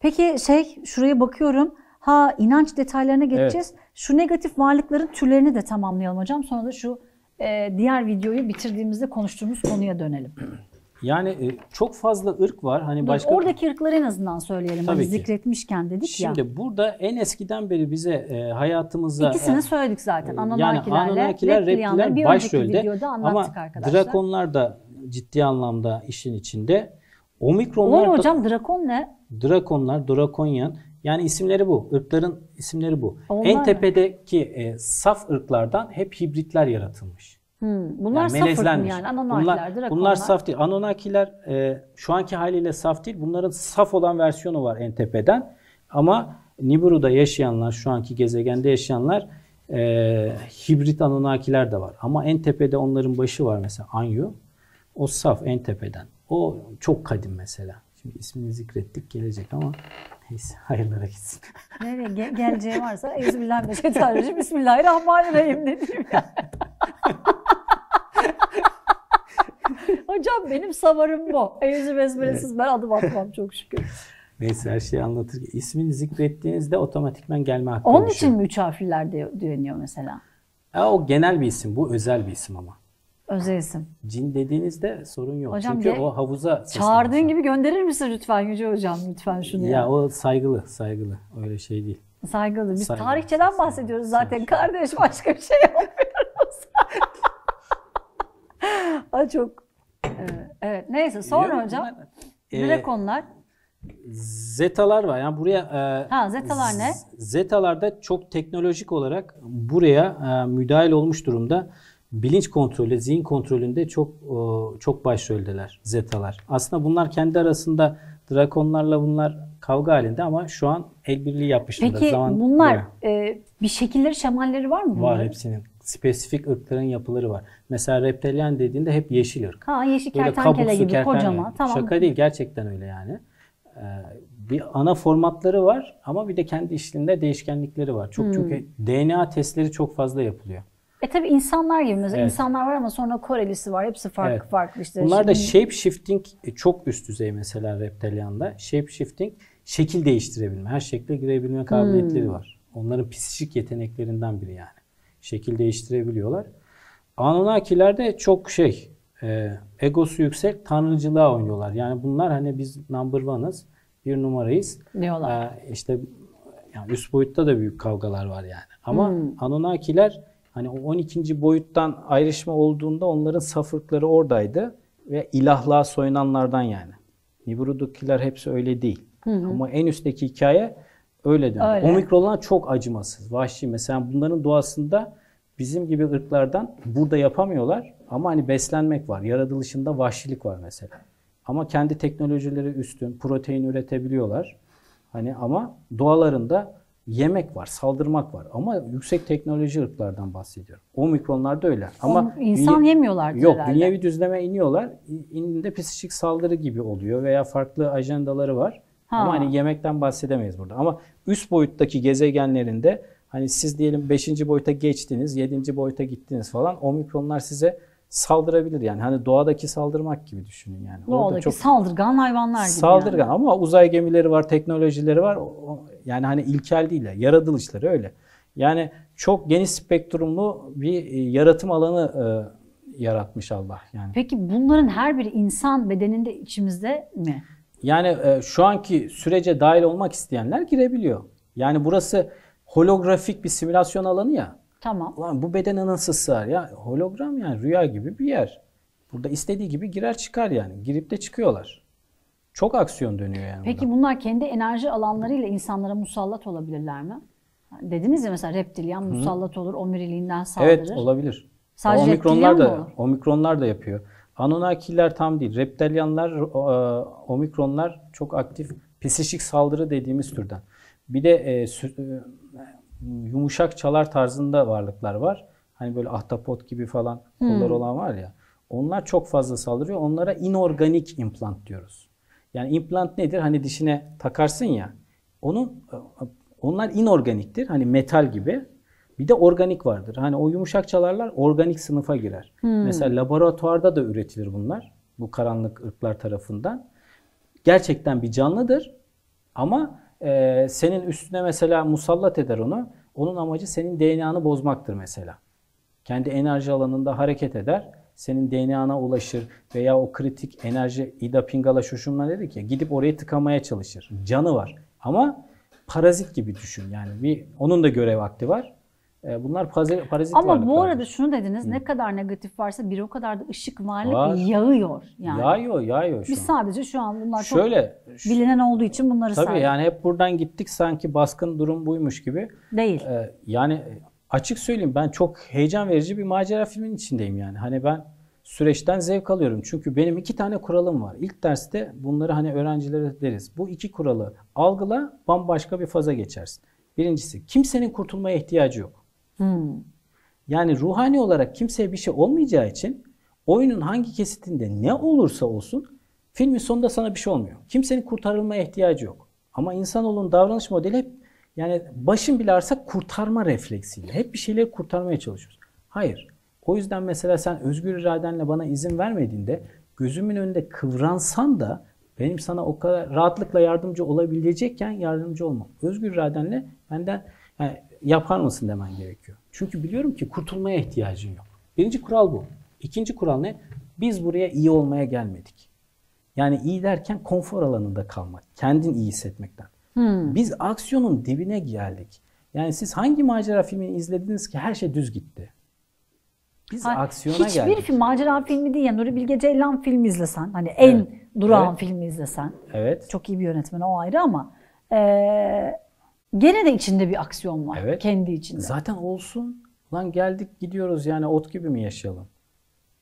Peki şey şuraya bakıyorum. Ha inanç detaylarına geçeceğiz. Evet. Şu negatif varlıkların türlerini de tamamlayalım hocam. Sonra da şu e, diğer videoyu bitirdiğimizde konuştuğumuz konuya dönelim. <clears throat> Yani e, çok fazla ırk var. Hani Dur, başka oradaki ırkları en azından söyleyelim. Hani Tabii hani ki. zikretmişken dedik Şimdi ya. Şimdi burada en eskiden beri bize e, hayatımıza İkisini e, söyledik zaten. E, Anunnakilerle yani Anunnakiler, Reptilianlar bir başrolde. videoda anlattık Ama arkadaşlar. Drakonlar da ciddi anlamda işin içinde. Omikronlar O ne hocam? Drakon ne? Drakonlar, Drakonyan. Yani isimleri bu. Irkların isimleri bu. Onlar en tepedeki e, saf ırklardan hep hibritler yaratılmış. Hmm, bunlar yani saf yani Anunnakiler bunlar, bunlar saf değil. Anonakiler e, şu anki haliyle saf değil. Bunların saf olan versiyonu var entepeden. Ama Nibiru'da yaşayanlar, şu anki gezegende yaşayanlar e, hibrit anonakiler de var. Ama entepede onların başı var mesela Anyu. O saf entepeden. O çok kadim mesela. Şimdi ismini zikrettik gelecek ama Neyse hayırlara gitsin. <laughs> Nereye ge- geleceği varsa Euzubillahimineşşeytanirracim Bismillahirrahmanirrahim dedim ya. <laughs> Hocam benim savarım bu. Euzü besmelesiz evet. ben adım atmam çok şükür. Neyse her şeyi anlatır. İsmini zikrettiğinizde otomatikmen gelme hakkı Onun için mi üç harfliler deniyor mesela? Ya, o genel bir isim. Bu özel bir isim ama. Özel isim. Cin dediğinizde sorun yok. Hocam Çünkü de, o havuza Çağırdığın gibi gönderir misin lütfen Yüce Hocam lütfen şunu ya. Ya o saygılı saygılı öyle şey değil. Saygılı. Biz saygılı. tarihçeden bahsediyoruz zaten saygılı. kardeş başka bir şey yapmıyoruz. <laughs> Ay çok e, evet neyse sonra Yok, hocam e, direkt konular. Zetalar var. Yani buraya e, Ha zetalar ne? Zetalar da çok teknolojik olarak buraya e, müdahil olmuş durumda bilinç kontrolü, zihin kontrolünde çok e, çok başroldeler zetalar. Aslında bunlar kendi arasında drakonlarla bunlar kavga halinde ama şu an el birliği yapmışlar. Peki Zaman bunlar e, bir şekilleri, şemalleri var mı? Var bunların? hepsinin. Spesifik ırkların yapıları var. Mesela reptilyan dediğinde hep yeşil ırk. Ha yeşil böyle kertenkele gibi kertenkele. kocaman. Tamam. Şaka değil gerçekten öyle yani. Ee, bir ana formatları var ama bir de kendi işlerinde değişkenlikleri var. Çok hmm. çünkü DNA testleri çok fazla yapılıyor. E tabii insanlar gibi mesela evet. insanlar var ama sonra Korelisi var. Hepsi farklı evet. farklı işte. Bunlar da shape shifting e, çok üst düzey mesela reptilyan'da. Shape shifting şekil değiştirebilme, her şekle girebilme kabiliyetleri hmm. var. Onların psikik yeteneklerinden biri yani. Şekil değiştirebiliyorlar. Anunnakiler de çok şey, e, egosu yüksek tanrıcılığa oynuyorlar. Yani bunlar hani biz number one'ız, bir numarayız. Diyorlar. E, İşte yani üst boyutta da büyük kavgalar var yani. Ama hmm. Anunnakiler Hani o 12. boyuttan ayrışma olduğunda onların safırkları oradaydı ve ilahlığa soyunanlardan yani. Nibiru'dakiler hepsi öyle değil. Hı hı. Ama en üstteki hikaye öyle dönüyor. Öyle. Omikronlar çok acımasız, vahşi. Mesela bunların doğasında bizim gibi ırklardan burada yapamıyorlar ama hani beslenmek var. Yaratılışında vahşilik var mesela. Ama kendi teknolojileri üstün, protein üretebiliyorlar. Hani ama doğalarında yemek var, saldırmak var. Ama yüksek teknoloji ırklardan bahsediyorum. O da öyle. Ama o insan dünya, yemiyorlar Yok, herhalde. dünyevi düzleme iniyorlar. İninde psikolojik saldırı gibi oluyor veya farklı ajandaları var. Ha. Ama hani yemekten bahsedemeyiz burada. Ama üst boyuttaki gezegenlerinde hani siz diyelim 5. boyuta geçtiniz, 7. boyuta gittiniz falan. O mikronlar size saldırabilir yani hani doğadaki saldırmak gibi düşünün yani. Doğadaki çok saldırgan hayvanlar gibi. Saldırgan yani. ama uzay gemileri var, teknolojileri var. O, yani hani ilkel değil de yaratılışları öyle. Yani çok geniş spektrumlu bir e, yaratım alanı e, yaratmış Allah yani. Peki bunların her biri insan bedeninde içimizde mi? Yani e, şu anki sürece dahil olmak isteyenler girebiliyor. Yani burası holografik bir simülasyon alanı ya. Tamam. Ulan bu bedene nasıl sığar ya? Hologram yani rüya gibi bir yer. Burada istediği gibi girer çıkar yani. Girip de çıkıyorlar. Çok aksiyon dönüyor yani. Peki burada. bunlar kendi enerji alanlarıyla insanlara musallat olabilirler mi? Dediniz ya mesela reptilyan Hı-hı. musallat olur, omiriliğinden saldırır. Evet olabilir. Sadece omikronlar da, olur? Omikronlar da yapıyor. Anunnakiler tam değil. Reptilyanlar, e, omikronlar çok aktif psişik saldırı dediğimiz türden. Bir de e, sü, e, yumuşak çalar tarzında varlıklar var. Hani böyle ahtapot gibi falan kollar hmm. olan var ya. Onlar çok fazla saldırıyor. Onlara inorganik implant diyoruz. Yani implant nedir? Hani dişine takarsın ya. Onun onlar inorganiktir. Hani metal gibi. Bir de organik vardır. Hani o yumuşak çalarlar organik sınıfa girer. Hmm. Mesela laboratuvarda da üretilir bunlar. Bu karanlık ırklar tarafından. Gerçekten bir canlıdır. Ama e, senin üstüne mesela musallat eder onu. Onun amacı senin DNA'nı bozmaktır mesela. Kendi enerji alanında hareket eder senin DNA'na ulaşır veya o kritik enerji Ida Pingala Şuşum'la dedik ya gidip oraya tıkamaya çalışır. Canı var ama parazit gibi düşün yani bir onun da görev vakti var. E, bunlar parazit Ama varlıklar. bu arada şunu dediniz Hı. ne kadar negatif varsa bir o kadar da ışık varlık var. yağıyor. Yani. Yağıyor yağıyor şu Biz an. sadece şu an bunlar Şöyle, çok bilinen olduğu için bunları Tabii sadece. yani hep buradan gittik sanki baskın durum buymuş gibi. Değil. Ee, yani açık söyleyeyim ben çok heyecan verici bir macera filmin içindeyim yani. Hani ben süreçten zevk alıyorum. Çünkü benim iki tane kuralım var. İlk derste bunları hani öğrencilere deriz. Bu iki kuralı algıla bambaşka bir faza geçersin. Birincisi kimsenin kurtulmaya ihtiyacı yok. Hmm. Yani ruhani olarak kimseye bir şey olmayacağı için oyunun hangi kesitinde ne olursa olsun filmin sonunda sana bir şey olmuyor. Kimsenin kurtarılmaya ihtiyacı yok. Ama insanoğlunun davranış modeli hep yani başın bile ağrısa kurtarma refleksiyle. Hep bir şeyleri kurtarmaya çalışıyoruz. Hayır. O yüzden mesela sen özgür iradenle bana izin vermediğinde gözümün önünde kıvransan da benim sana o kadar rahatlıkla yardımcı olabilecekken yardımcı olmam. Özgür iradenle benden yani yapar mısın demen gerekiyor. Çünkü biliyorum ki kurtulmaya ihtiyacın yok. Birinci kural bu. İkinci kural ne? Biz buraya iyi olmaya gelmedik. Yani iyi derken konfor alanında kalmak, kendin iyi hissetmekten. Hmm. Biz aksiyonun dibine geldik. Yani siz hangi macera filmini izlediniz ki her şey düz gitti? Biz hani aksiyona hiçbir geldik. Hiçbir film macera filmi değil. Yani Nuri Bilge Ceylan filmi izlesen, hani en evet. durağan evet. filmi izlesen. Evet. Çok iyi bir yönetmen o ayrı ama e, gene de içinde bir aksiyon var. Evet. Kendi içinde. Zaten olsun. Lan geldik gidiyoruz yani ot gibi mi yaşayalım?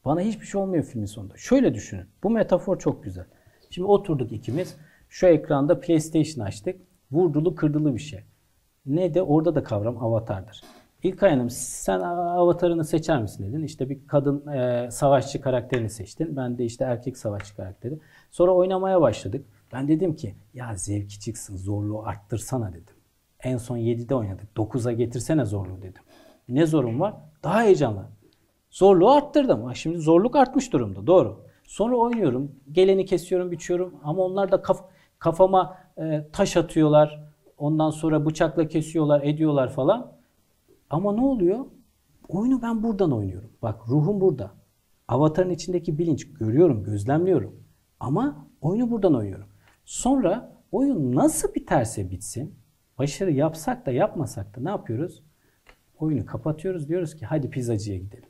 Bana hiçbir şey olmuyor filmin sonunda. Şöyle düşünün. Bu metafor çok güzel. Şimdi oturduk ikimiz. Şu ekranda PlayStation açtık. Vurdulu kırdılı bir şey. Ne de orada da kavram avatardır. İlk Hanım sen avatarını seçer misin dedin. İşte bir kadın e, savaşçı karakterini seçtin. Ben de işte erkek savaşçı karakteri. Sonra oynamaya başladık. Ben dedim ki ya zevki çıksın zorluğu arttırsana dedim. En son 7'de oynadık. 9'a getirsene zorluğu dedim. Ne zorun var? Daha heyecanlı. Zorluğu arttırdım. Şimdi zorluk artmış durumda. Doğru. Sonra oynuyorum. Geleni kesiyorum, biçiyorum. Ama onlar da kaf Kafama e, taş atıyorlar. Ondan sonra bıçakla kesiyorlar, ediyorlar falan. Ama ne oluyor? Oyunu ben buradan oynuyorum. Bak ruhum burada. Avatarın içindeki bilinç görüyorum, gözlemliyorum. Ama oyunu buradan oynuyorum. Sonra oyun nasıl biterse bitsin, başarı yapsak da yapmasak da ne yapıyoruz? Oyunu kapatıyoruz. Diyoruz ki hadi pizzacıya gidelim.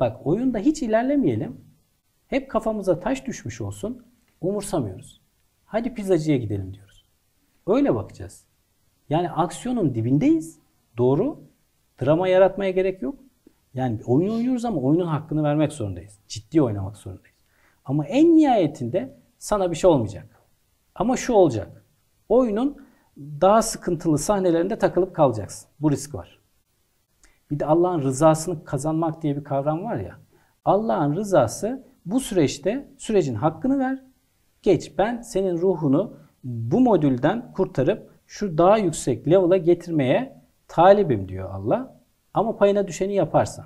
Bak oyunda hiç ilerlemeyelim. Hep kafamıza taş düşmüş olsun. Umursamıyoruz. Hadi pizzacıya gidelim diyoruz. Öyle bakacağız. Yani aksiyonun dibindeyiz. Doğru. Drama yaratmaya gerek yok. Yani oyun oynuyoruz ama oyunun hakkını vermek zorundayız. Ciddi oynamak zorundayız. Ama en nihayetinde sana bir şey olmayacak. Ama şu olacak. Oyunun daha sıkıntılı sahnelerinde takılıp kalacaksın. Bu risk var. Bir de Allah'ın rızasını kazanmak diye bir kavram var ya. Allah'ın rızası bu süreçte sürecin hakkını ver, geç. Ben senin ruhunu bu modülden kurtarıp şu daha yüksek level'a getirmeye talibim diyor Allah. Ama payına düşeni yaparsan.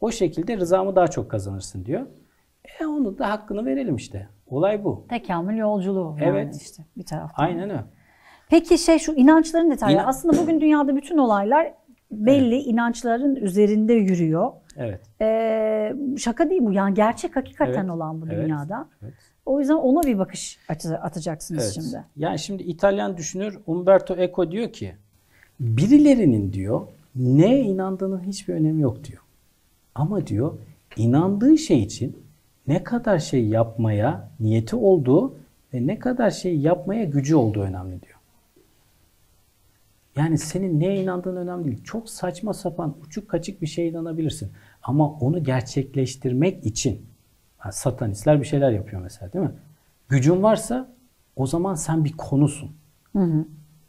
O şekilde rızamı daha çok kazanırsın diyor. E onu da hakkını verelim işte. Olay bu. Tekamül yolculuğu. Evet. Yani işte bir taraftan. Aynen öyle. Peki şey şu inançların detayları. İnan- Aslında bugün dünyada bütün olaylar belli evet. inançların üzerinde yürüyor. Evet. Ee, şaka değil bu. Yani gerçek hakikaten evet. olan bu evet. dünyada. Evet. O yüzden ona bir bakış atacaksınız evet. şimdi. Yani şimdi İtalyan düşünür Umberto Eco diyor ki birilerinin diyor neye inandığının hiçbir önemi yok diyor. Ama diyor inandığı şey için ne kadar şey yapmaya niyeti olduğu ve ne kadar şey yapmaya gücü olduğu önemli diyor. Yani senin neye inandığın önemli değil. Çok saçma sapan, uçuk kaçık bir şeye inanabilirsin. Ama onu gerçekleştirmek için yani satanistler bir şeyler yapıyor mesela değil mi? Gücün varsa o zaman sen bir konusun. Hı hı.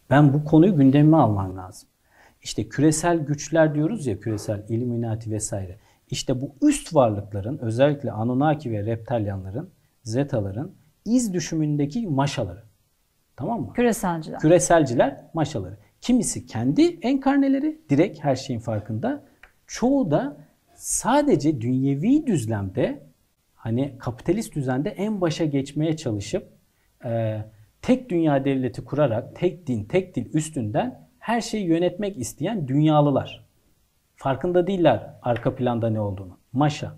Ben bu konuyu gündemime alman lazım. İşte küresel güçler diyoruz ya küresel illuminati vesaire. İşte bu üst varlıkların özellikle Anunnaki ve reptalyanların, zetaların iz düşümündeki maşaları. Tamam mı? Küreselciler. Küreselciler maşaları. Kimisi kendi enkarneleri direkt her şeyin farkında. Çoğu da sadece dünyevi düzlemde hani kapitalist düzende en başa geçmeye çalışıp e, tek dünya devleti kurarak tek din, tek dil üstünden her şeyi yönetmek isteyen dünyalılar. Farkında değiller arka planda ne olduğunu. Maşa.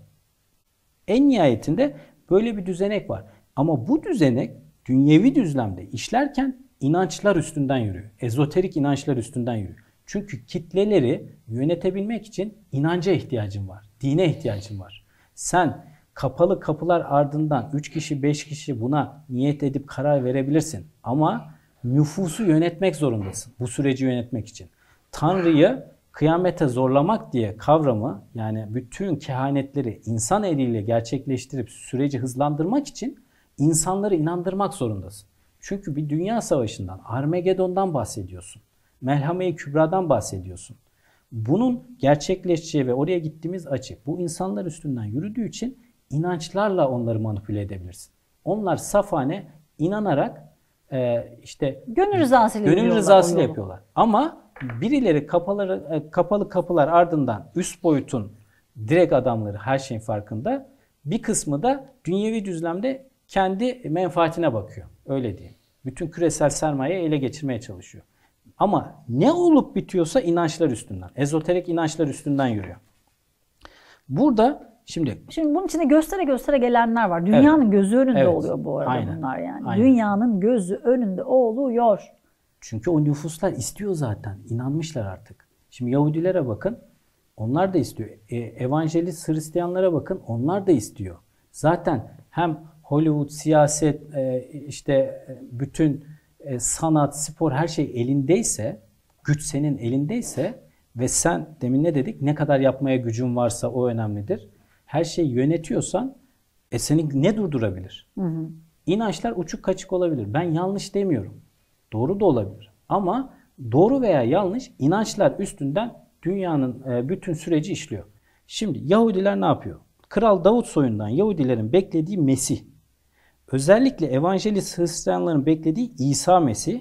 En nihayetinde böyle bir düzenek var. Ama bu düzenek dünyevi düzlemde işlerken inançlar üstünden yürüyor. Ezoterik inançlar üstünden yürüyor. Çünkü kitleleri yönetebilmek için inanca ihtiyacın var. Dine ihtiyacın var. Sen Kapalı kapılar ardından 3 kişi 5 kişi buna niyet edip karar verebilirsin. Ama nüfusu yönetmek zorundasın bu süreci yönetmek için. Tanrı'yı kıyamete zorlamak diye kavramı yani bütün kehanetleri insan eliyle gerçekleştirip süreci hızlandırmak için insanları inandırmak zorundasın. Çünkü bir dünya savaşından, Armagedon'dan bahsediyorsun. Melhame-i Kübra'dan bahsediyorsun. Bunun gerçekleşeceği ve oraya gittiğimiz açık. Bu insanlar üstünden yürüdüğü için inançlarla onları manipüle edebilirsin. Onlar safane inanarak e, işte gönül rızasıyla gönül rızasıyla yapıyorlar. Ama birileri kapaları, e, kapalı kapılar ardından üst boyutun direkt adamları her şeyin farkında. Bir kısmı da dünyevi düzlemde kendi menfaatine bakıyor. Öyle diyeyim. Bütün küresel sermaye ele geçirmeye çalışıyor. Ama ne olup bitiyorsa inançlar üstünden, ezoterik inançlar üstünden yürüyor. Burada Şimdi Şimdi bunun içinde göstere göstere gelenler var. Dünyanın evet. gözü önünde evet. oluyor bu arada Aynen. bunlar yani. Aynen. Dünyanın gözü önünde oluyor. Çünkü o nüfuslar istiyor zaten. İnanmışlar artık. Şimdi Yahudilere bakın. Onlar da istiyor. E, evangelist Hristiyanlara bakın. Onlar da istiyor. Zaten hem Hollywood, siyaset, e, işte e, bütün e, sanat, spor her şey elindeyse, güç senin elindeyse ve sen demin ne dedik? Ne kadar yapmaya gücün varsa o önemlidir her şeyi yönetiyorsan e seni ne durdurabilir? Hı hı. İnançlar uçuk kaçık olabilir. Ben yanlış demiyorum. Doğru da olabilir. Ama doğru veya yanlış inançlar üstünden dünyanın e, bütün süreci işliyor. Şimdi Yahudiler ne yapıyor? Kral Davut soyundan Yahudilerin beklediği Mesih. Özellikle evangelist Hristiyanların beklediği İsa Mesih.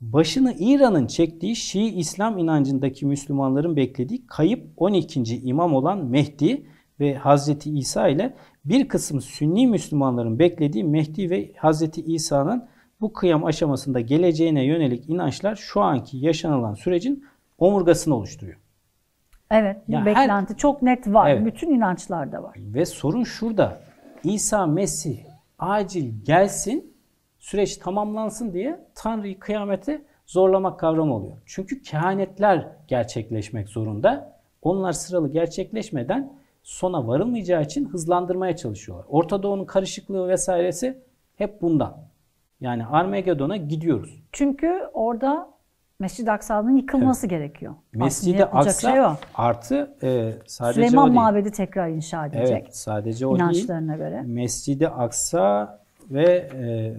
Başını İran'ın çektiği Şii İslam inancındaki Müslümanların beklediği kayıp 12. imam olan Mehdi ve Hazreti İsa ile bir kısım Sünni Müslümanların beklediği Mehdi ve Hazreti İsa'nın bu kıyam aşamasında geleceğine yönelik inançlar şu anki yaşanılan sürecin omurgasını oluşturuyor. Evet, yani beklenti her, çok net var. Evet. Bütün inançlarda var. Ve sorun şurada. İsa Mesih acil gelsin, süreç tamamlansın diye Tanrı'yı kıyamete zorlamak kavramı oluyor. Çünkü kehanetler gerçekleşmek zorunda. Onlar sıralı gerçekleşmeden sona varılmayacağı için hızlandırmaya çalışıyorlar. Orta Doğu'nun karışıklığı vesairesi hep bundan. Yani Armagedon'a gidiyoruz. Çünkü orada Mescid-i Aksa'nın yıkılması evet. gerekiyor. Mescid-i Aksa şey o. artı e, sadece Süleyman o Mabedi tekrar inşa edilecek. Evet sadece o İnançlarına değil. göre. Mescid-i Aksa ve e,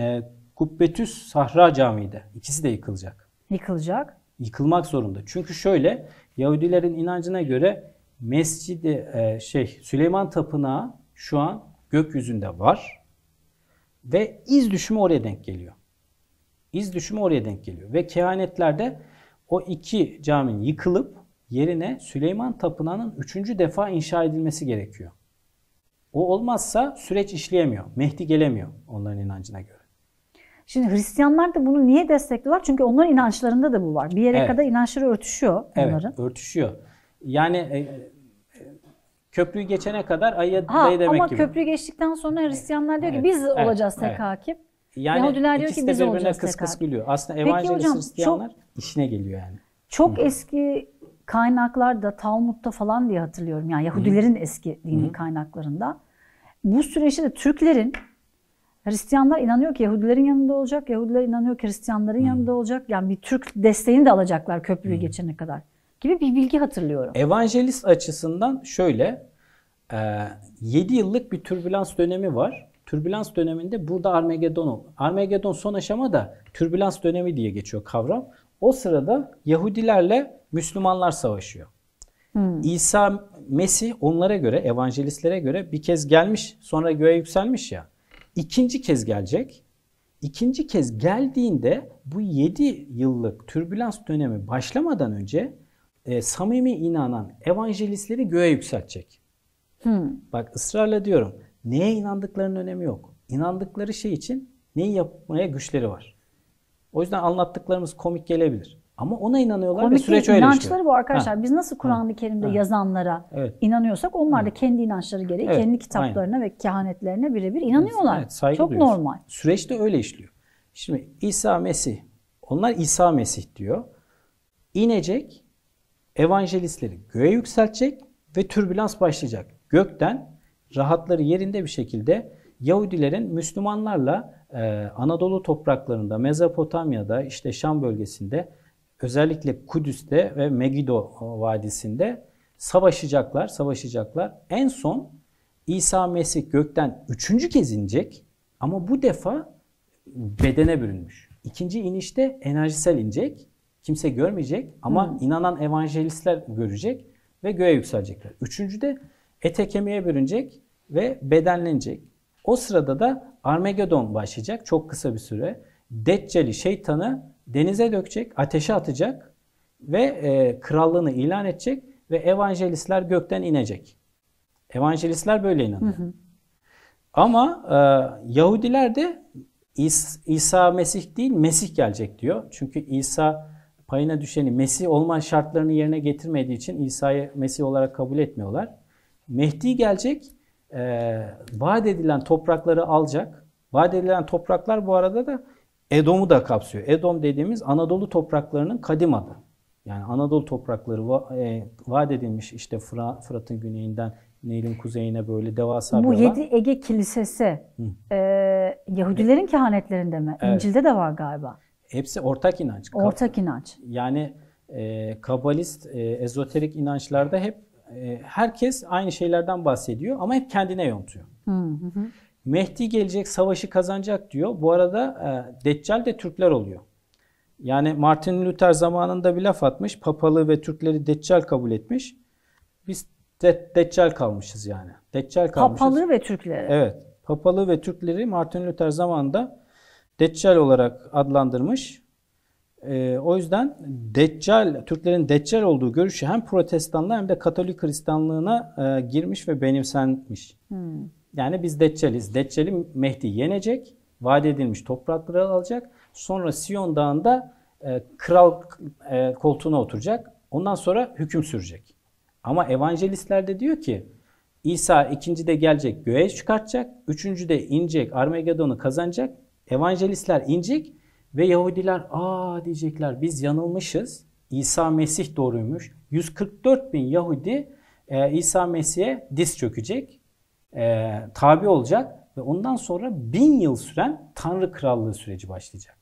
e, Kubbetüs Sahra Camii'de ikisi de yıkılacak. Yıkılacak. Yıkılmak zorunda. Çünkü şöyle Yahudilerin inancına göre Mescidi e, şey Süleyman Tapınağı şu an gökyüzünde var ve iz düşümü oraya denk geliyor. İz düşümü oraya denk geliyor ve kehanetlerde o iki caminin yıkılıp yerine Süleyman Tapınağı'nın üçüncü defa inşa edilmesi gerekiyor. O olmazsa süreç işleyemiyor. Mehdi gelemiyor onların inancına göre. Şimdi Hristiyanlar da bunu niye destekliyorlar? Çünkü onların inançlarında da bu var. Bir yere evet. kadar inançları örtüşüyor onların. Evet, örtüşüyor. Yani e, e, köprüyü geçene kadar ayıya ha, demek ama gibi. Ama köprüyü geçtikten sonra Hristiyanlar diyor evet, ki biz evet, olacağız tek evet. hakim. Yani Yahudiler diyor ki biz olacağız kıs tek kıs hakim. gülüyor. Aslında evangelist Hristiyanlar çok, işine geliyor yani. Çok Hı. eski kaynaklarda Talmud'da falan diye hatırlıyorum. Yani Yahudilerin Hı. eski dini Hı. kaynaklarında. Bu süreçte de Türklerin Hristiyanlar inanıyor ki Yahudilerin yanında olacak, Yahudiler inanıyor ki Hristiyanların hmm. yanında olacak. Yani bir Türk desteğini de alacaklar köprüyü hmm. geçene kadar gibi bir bilgi hatırlıyorum. Evangelist açısından şöyle, 7 e, yıllık bir türbülans dönemi var. Türbülans döneminde burada Armagedon, Armagedon son aşama da türbülans dönemi diye geçiyor kavram. O sırada Yahudilerle Müslümanlar savaşıyor. Hmm. İsa Mesih onlara göre, evangelistlere göre bir kez gelmiş sonra göğe yükselmiş ya ikinci kez gelecek. İkinci kez geldiğinde bu 7 yıllık türbülans dönemi başlamadan önce e, samimi inanan evangelistleri göğe yükseltecek. Hmm. Bak ısrarla diyorum. Neye inandıklarının önemi yok. İnandıkları şey için neyi yapmaya güçleri var. O yüzden anlattıklarımız komik gelebilir. Ama ona inanıyorlar Komik ve süreç öyle işliyor. bu arkadaşlar. Ha. Biz nasıl Kur'an-ı Kerim'de ha. yazanlara evet. inanıyorsak onlar da kendi inançları gereği, evet. kendi kitaplarına Aynen. ve kehanetlerine birebir inanıyorlar. Evet, saygı Çok duyuyoruz. normal. Süreç de öyle işliyor. Şimdi İsa Mesih, onlar İsa Mesih diyor. İnecek, evangelistleri göğe yükseltecek ve türbülans başlayacak. Gökten rahatları yerinde bir şekilde Yahudilerin Müslümanlarla e, Anadolu topraklarında, Mezopotamya'da, işte Şam bölgesinde özellikle Kudüs'te ve Megido e, Vadisi'nde savaşacaklar, savaşacaklar. En son İsa Mesih gökten üçüncü kez inecek ama bu defa bedene bürünmüş. İkinci inişte enerjisel inecek. Kimse görmeyecek ama Hı. inanan evangelistler görecek ve göğe yükselecekler. Üçüncü de ete kemiğe bürünecek ve bedenlenecek. O sırada da Armagedon başlayacak çok kısa bir süre. Deccali şeytanı denize dökecek, ateşe atacak ve e, krallığını ilan edecek ve evangelistler gökten inecek. Evangelistler böyle inanıyor. Hı hı. Ama e, Yahudiler de İsa Mesih değil Mesih gelecek diyor. Çünkü İsa payına düşeni Mesih olma şartlarını yerine getirmediği için İsa'yı Mesih olarak kabul etmiyorlar. Mehdi gelecek, e, vaat edilen toprakları alacak. Vaat edilen topraklar bu arada da Edom'u da kapsıyor. Edom dediğimiz Anadolu topraklarının kadim adı. Yani Anadolu toprakları va, e, vaat edilmiş işte Fıra, Fırat'ın güneyinden Nehir'in kuzeyine böyle devasa Bu bir yedi alan. Ege Kilisesi e, Yahudilerin evet. kehanetlerinde mi? Evet. İncil'de de var galiba. Hepsi ortak inanç. Ortak inanç. Yani e, kabalist, e, ezoterik inançlarda hep e, herkes aynı şeylerden bahsediyor ama hep kendine yontuyor. Hı hı. Mehdi gelecek savaşı kazanacak diyor. Bu arada e, Deccal de Türkler oluyor. Yani Martin Luther zamanında bir laf atmış. Papalığı ve Türkleri Deccal kabul etmiş. Biz de, Deccal kalmışız yani. Deccal kalmışız. Papalığı ve Türkleri. Evet. Papalığı ve Türkleri Martin Luther zamanında Deccal olarak adlandırmış. E, o yüzden Deccal, Türklerin Deccal olduğu görüşü hem protestanlığa hem de Katolik Hristiyanlığına e, girmiş ve benimsenmiş. Hmm. Yani biz Deccaliz. Deccali Mehdi yenecek, vaat edilmiş toprakları alacak. Sonra Siyon Dağı'nda e, kral e, koltuğuna oturacak. Ondan sonra hüküm sürecek. Ama evangelistler de diyor ki İsa ikinci de gelecek göğe çıkartacak. Üçüncü de inecek Armagedon'u kazanacak. Evangelistler inecek ve Yahudiler aa diyecekler biz yanılmışız. İsa Mesih doğruymuş. 144 bin Yahudi e, İsa Mesih'e diz çökecek e, tabi olacak ve ondan sonra bin yıl süren Tanrı Krallığı süreci başlayacak.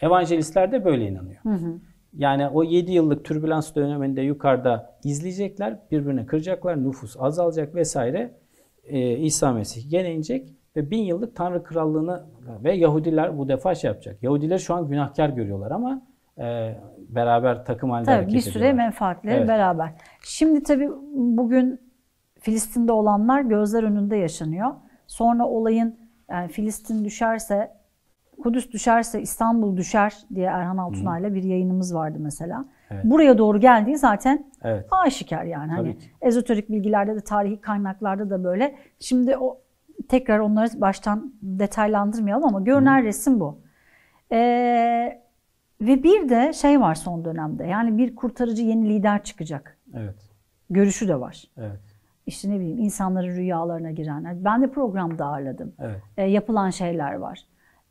Evangelistler de böyle inanıyor. Hı hı. Yani o 7 yıllık türbülans döneminde yukarıda izleyecekler, birbirine kıracaklar, nüfus azalacak vesaire. Ee, İsa Mesih gene inecek ve bin yıllık Tanrı Krallığını ve Yahudiler bu defa şey yapacak. Yahudiler şu an günahkar görüyorlar ama e, beraber takım halinde tabii, hareket ediyorlar. Bir süre menfaatleri evet. beraber. Şimdi tabii bugün Filistin'de olanlar gözler önünde yaşanıyor. Sonra olayın yani Filistin düşerse, Kudüs düşerse İstanbul düşer diye Erhan Altunay'la bir yayınımız vardı mesela. Evet. Buraya doğru geldiği zaten evet. aşikar yani. Hani Tabii hani ezoterik bilgilerde de tarihi kaynaklarda da böyle. Şimdi o tekrar onları baştan detaylandırmayalım ama görünen Hı. resim bu. Ee, ve bir de şey var son dönemde yani bir kurtarıcı yeni lider çıkacak. Evet. Görüşü de var. Evet işte ne bileyim insanların rüyalarına girenler. Ben de programda ağırladım. Evet. E, yapılan şeyler var.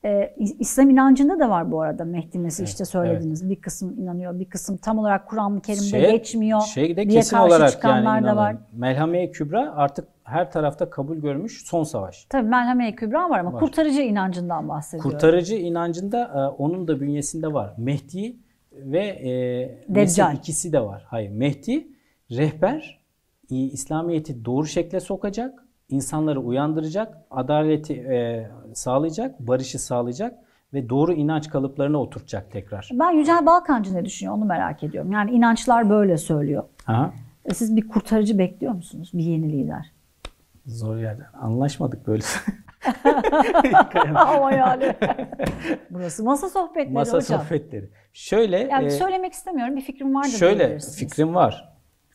E, İslam inancında da var bu arada Mehdi Mesih işte söylediğiniz. Evet. Bir kısım inanıyor, bir kısım tam olarak Kur'an-ı Kerim'de şey, geçmiyor. Şeyde diye kesin karşı olarak çıkanlar yani da var. Melhame-i Kübra artık her tarafta kabul görmüş son savaş. Tabii Melhame-i Kübra var ama var. kurtarıcı inancından bahsediyorum. Kurtarıcı inancında e, onun da bünyesinde var. Mehdi ve e, Mesih ikisi de var. Hayır Mehdi rehber İslamiyet'i doğru şekle sokacak, insanları uyandıracak, adaleti e, sağlayacak, barışı sağlayacak ve doğru inanç kalıplarına oturtacak tekrar. Ben Yücel Balkancı ne düşünüyor onu merak ediyorum. Yani inançlar böyle söylüyor. Ha? E, siz bir kurtarıcı bekliyor musunuz? Bir yeni lider. Zor yerden. Anlaşmadık böyle. <laughs> Ama yani. <laughs> Burası masa sohbetleri masa hocam. Masa sohbetleri. Şöyle. Yani e, söylemek istemiyorum. Bir fikrim var da Şöyle fikrim var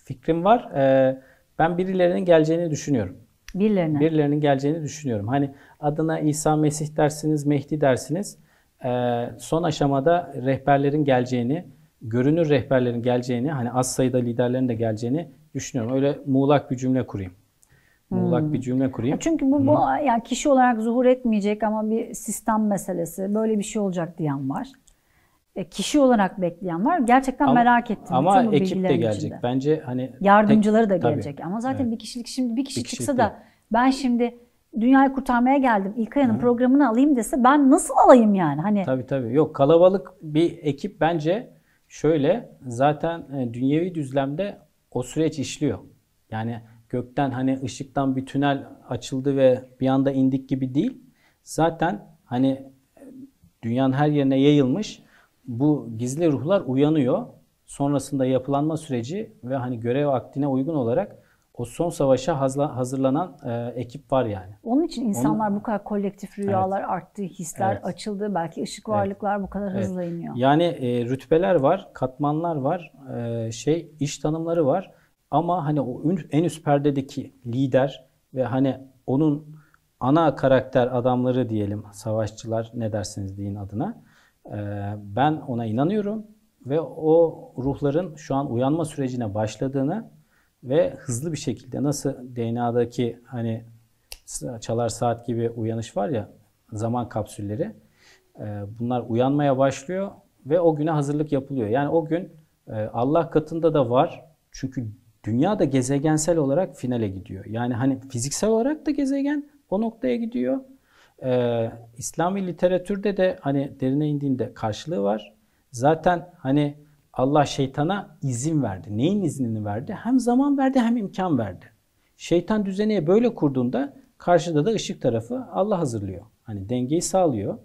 fikrim var. Ee, ben birilerinin geleceğini düşünüyorum. Birilerine. Birilerinin geleceğini düşünüyorum. Hani adına İsa Mesih dersiniz, Mehdi dersiniz. Ee, son aşamada rehberlerin geleceğini, görünür rehberlerin geleceğini, hani az sayıda liderlerin de geleceğini düşünüyorum. Öyle muğlak bir cümle kurayım. Muğlak hmm. bir cümle kurayım. Çünkü bu, bu ya yani kişi olarak zuhur etmeyecek ama bir sistem meselesi. Böyle bir şey olacak diyen var. E, kişi olarak bekleyen var. Gerçekten ama, merak ettim. Ama ekip de gelecek. Içinde. Bence hani yardımcıları tek, da gelecek. Tabii. Ama zaten evet. bir kişilik şimdi bir kişi bir çıksa değil. da ben şimdi dünyayı kurtarmaya geldim. İlkay'ın programını alayım dese ben nasıl alayım yani? Hani Tabii tabii. Yok kalabalık bir ekip bence şöyle zaten e, dünyevi düzlemde o süreç işliyor. Yani gökten hani ışıktan bir tünel açıldı ve bir anda indik gibi değil. Zaten hani e, dünyanın her yerine yayılmış bu gizli ruhlar uyanıyor. Sonrasında yapılanma süreci ve hani görev aktine uygun olarak o son savaşa hazırlanan e, ekip var yani. Onun için insanlar Onun, bu kadar kolektif rüyalar evet. arttı, hisler evet. açıldı. Belki ışık varlıklar evet. bu kadar evet. hızla iniyor. Yani e, rütbeler var, katmanlar var, e, şey iş tanımları var. Ama hani o en üst perdedeki lider ve hani onun ana karakter adamları diyelim savaşçılar ne dersiniz deyin adına. Ee, ben ona inanıyorum ve o ruhların şu an uyanma sürecine başladığını ve hızlı bir şekilde nasıl DNA'daki hani çalar saat gibi uyanış var ya zaman kapsülleri e, bunlar uyanmaya başlıyor ve o güne hazırlık yapılıyor. Yani o gün e, Allah katında da var. Çünkü dünya da gezegensel olarak finale gidiyor. Yani hani fiziksel olarak da gezegen o noktaya gidiyor e, İslami literatürde de hani derine indiğinde karşılığı var. Zaten hani Allah şeytana izin verdi. Neyin iznini verdi? Hem zaman verdi hem imkan verdi. Şeytan düzeniye böyle kurduğunda karşıda da ışık tarafı Allah hazırlıyor. Hani dengeyi sağlıyor.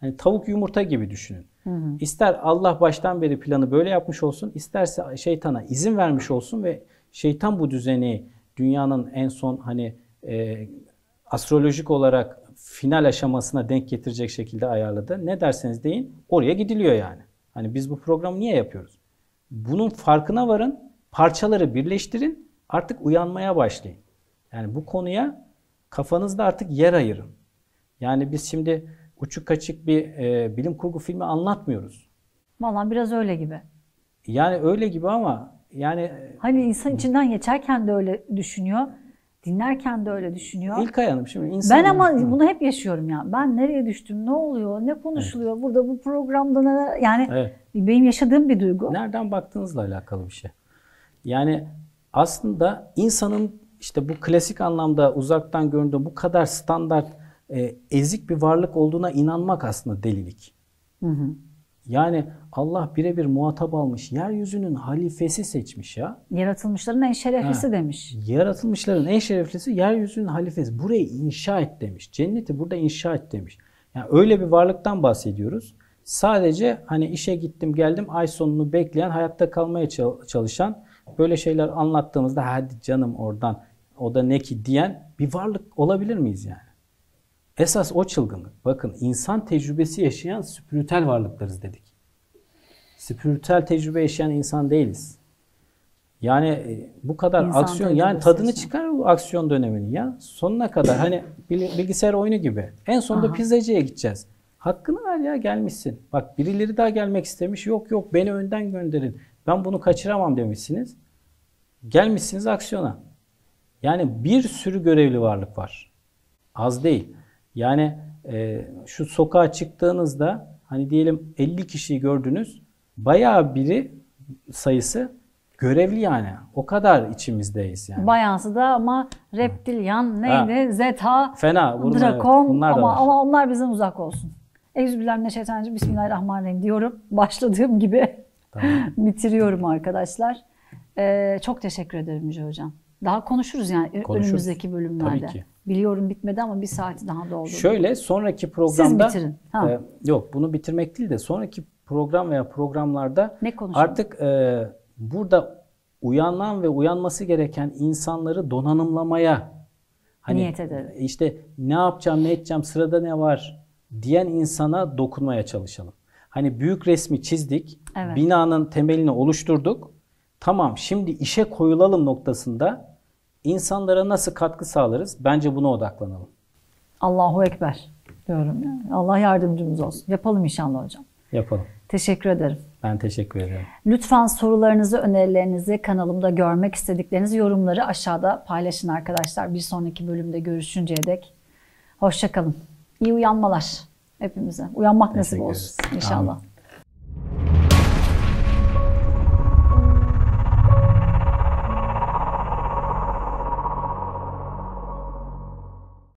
Hani tavuk yumurta gibi düşünün. Hı hı. İster Allah baştan beri planı böyle yapmış olsun, isterse şeytana izin vermiş olsun ve şeytan bu düzeni dünyanın en son hani e, astrolojik olarak final aşamasına denk getirecek şekilde ayarladı. Ne derseniz deyin oraya gidiliyor yani. Hani biz bu programı niye yapıyoruz? Bunun farkına varın, parçaları birleştirin, artık uyanmaya başlayın. Yani bu konuya kafanızda artık yer ayırın. Yani biz şimdi uçuk kaçık bir e, bilim kurgu filmi anlatmıyoruz. Vallahi biraz öyle gibi. Yani öyle gibi ama yani... Hani insan içinden geçerken de öyle düşünüyor. Dinlerken de öyle düşünüyor. İlk ayanım şimdi insan... Ben ama hı. bunu hep yaşıyorum ya. Ben nereye düştüm, ne oluyor, ne konuşuluyor, evet. burada bu programda neler... Yani evet. benim yaşadığım bir duygu. Nereden baktığınızla alakalı bir şey. Yani aslında insanın işte bu klasik anlamda uzaktan göründüğü bu kadar standart e, ezik bir varlık olduğuna inanmak aslında delilik. Hı hı. Yani Allah birebir muhatap almış. Yeryüzünün halifesi seçmiş ya. Yaratılmışların en şereflisi ha. demiş. Yaratılmışların en şereflisi yeryüzünün halifesi. Burayı inşa et demiş. Cenneti burada inşa et demiş. Yani öyle bir varlıktan bahsediyoruz. Sadece hani işe gittim geldim ay sonunu bekleyen, hayatta kalmaya çalışan böyle şeyler anlattığımızda hadi canım oradan o da ne ki diyen bir varlık olabilir miyiz yani? Esas o çılgınlık. Bakın insan tecrübesi yaşayan spiritel varlıklarız dedik. Spiritel tecrübe yaşayan insan değiliz. Yani e, bu kadar İnsan aksiyon yani tadını yaşayan. çıkar bu aksiyon dönemini ya. Sonuna kadar hani bilgisayar oyunu gibi. En sonunda Aha. pizzacıya gideceğiz. Hakkını ver ya gelmişsin. Bak birileri daha gelmek istemiş. Yok yok beni önden gönderin. Ben bunu kaçıramam demişsiniz. Gelmişsiniz aksiyona. Yani bir sürü görevli varlık var. Az değil. Yani e, şu sokağa çıktığınızda hani diyelim 50 kişiyi gördünüz. Bayağı biri sayısı görevli yani. O kadar içimizdeyiz yani. Bayağısı da ama reptilyan neydi? Ha. Zeta, Fena. Bunlar, drakon evet, bunlar ama, ama onlar bizden uzak olsun. Euzubillahimineşşeytanirracim. Bismillahirrahmanirrahim diyorum. <laughs> Başladığım gibi tamam. <laughs> bitiriyorum arkadaşlar. Ee, çok teşekkür ederim Müce Hocam. Daha konuşuruz yani konuşuruz. önümüzdeki bölümlerde. Tabii ki. Biliyorum bitmedi ama bir saati daha doldu. Şöyle sonraki programda... Siz bitirin. Ha. E, yok bunu bitirmek değil de sonraki program veya programlarda ne konuşalım? artık e, burada uyanan ve uyanması gereken insanları donanımlamaya hani niyet edelim. İşte ne yapacağım, ne edeceğim, sırada ne var diyen insana dokunmaya çalışalım. Hani büyük resmi çizdik, evet. binanın temelini oluşturduk. Tamam şimdi işe koyulalım noktasında İnsanlara nasıl katkı sağlarız? Bence buna odaklanalım. Allahu Ekber diyorum. Yani. Allah yardımcımız olsun. Yapalım inşallah hocam. Yapalım. Teşekkür ederim. Ben teşekkür ederim. Lütfen sorularınızı, önerilerinizi, kanalımda görmek istedikleriniz yorumları aşağıda paylaşın arkadaşlar. Bir sonraki bölümde görüşünceye dek. Hoşçakalın. İyi uyanmalar hepimize. Uyanmak nasip olsun inşallah. Amin.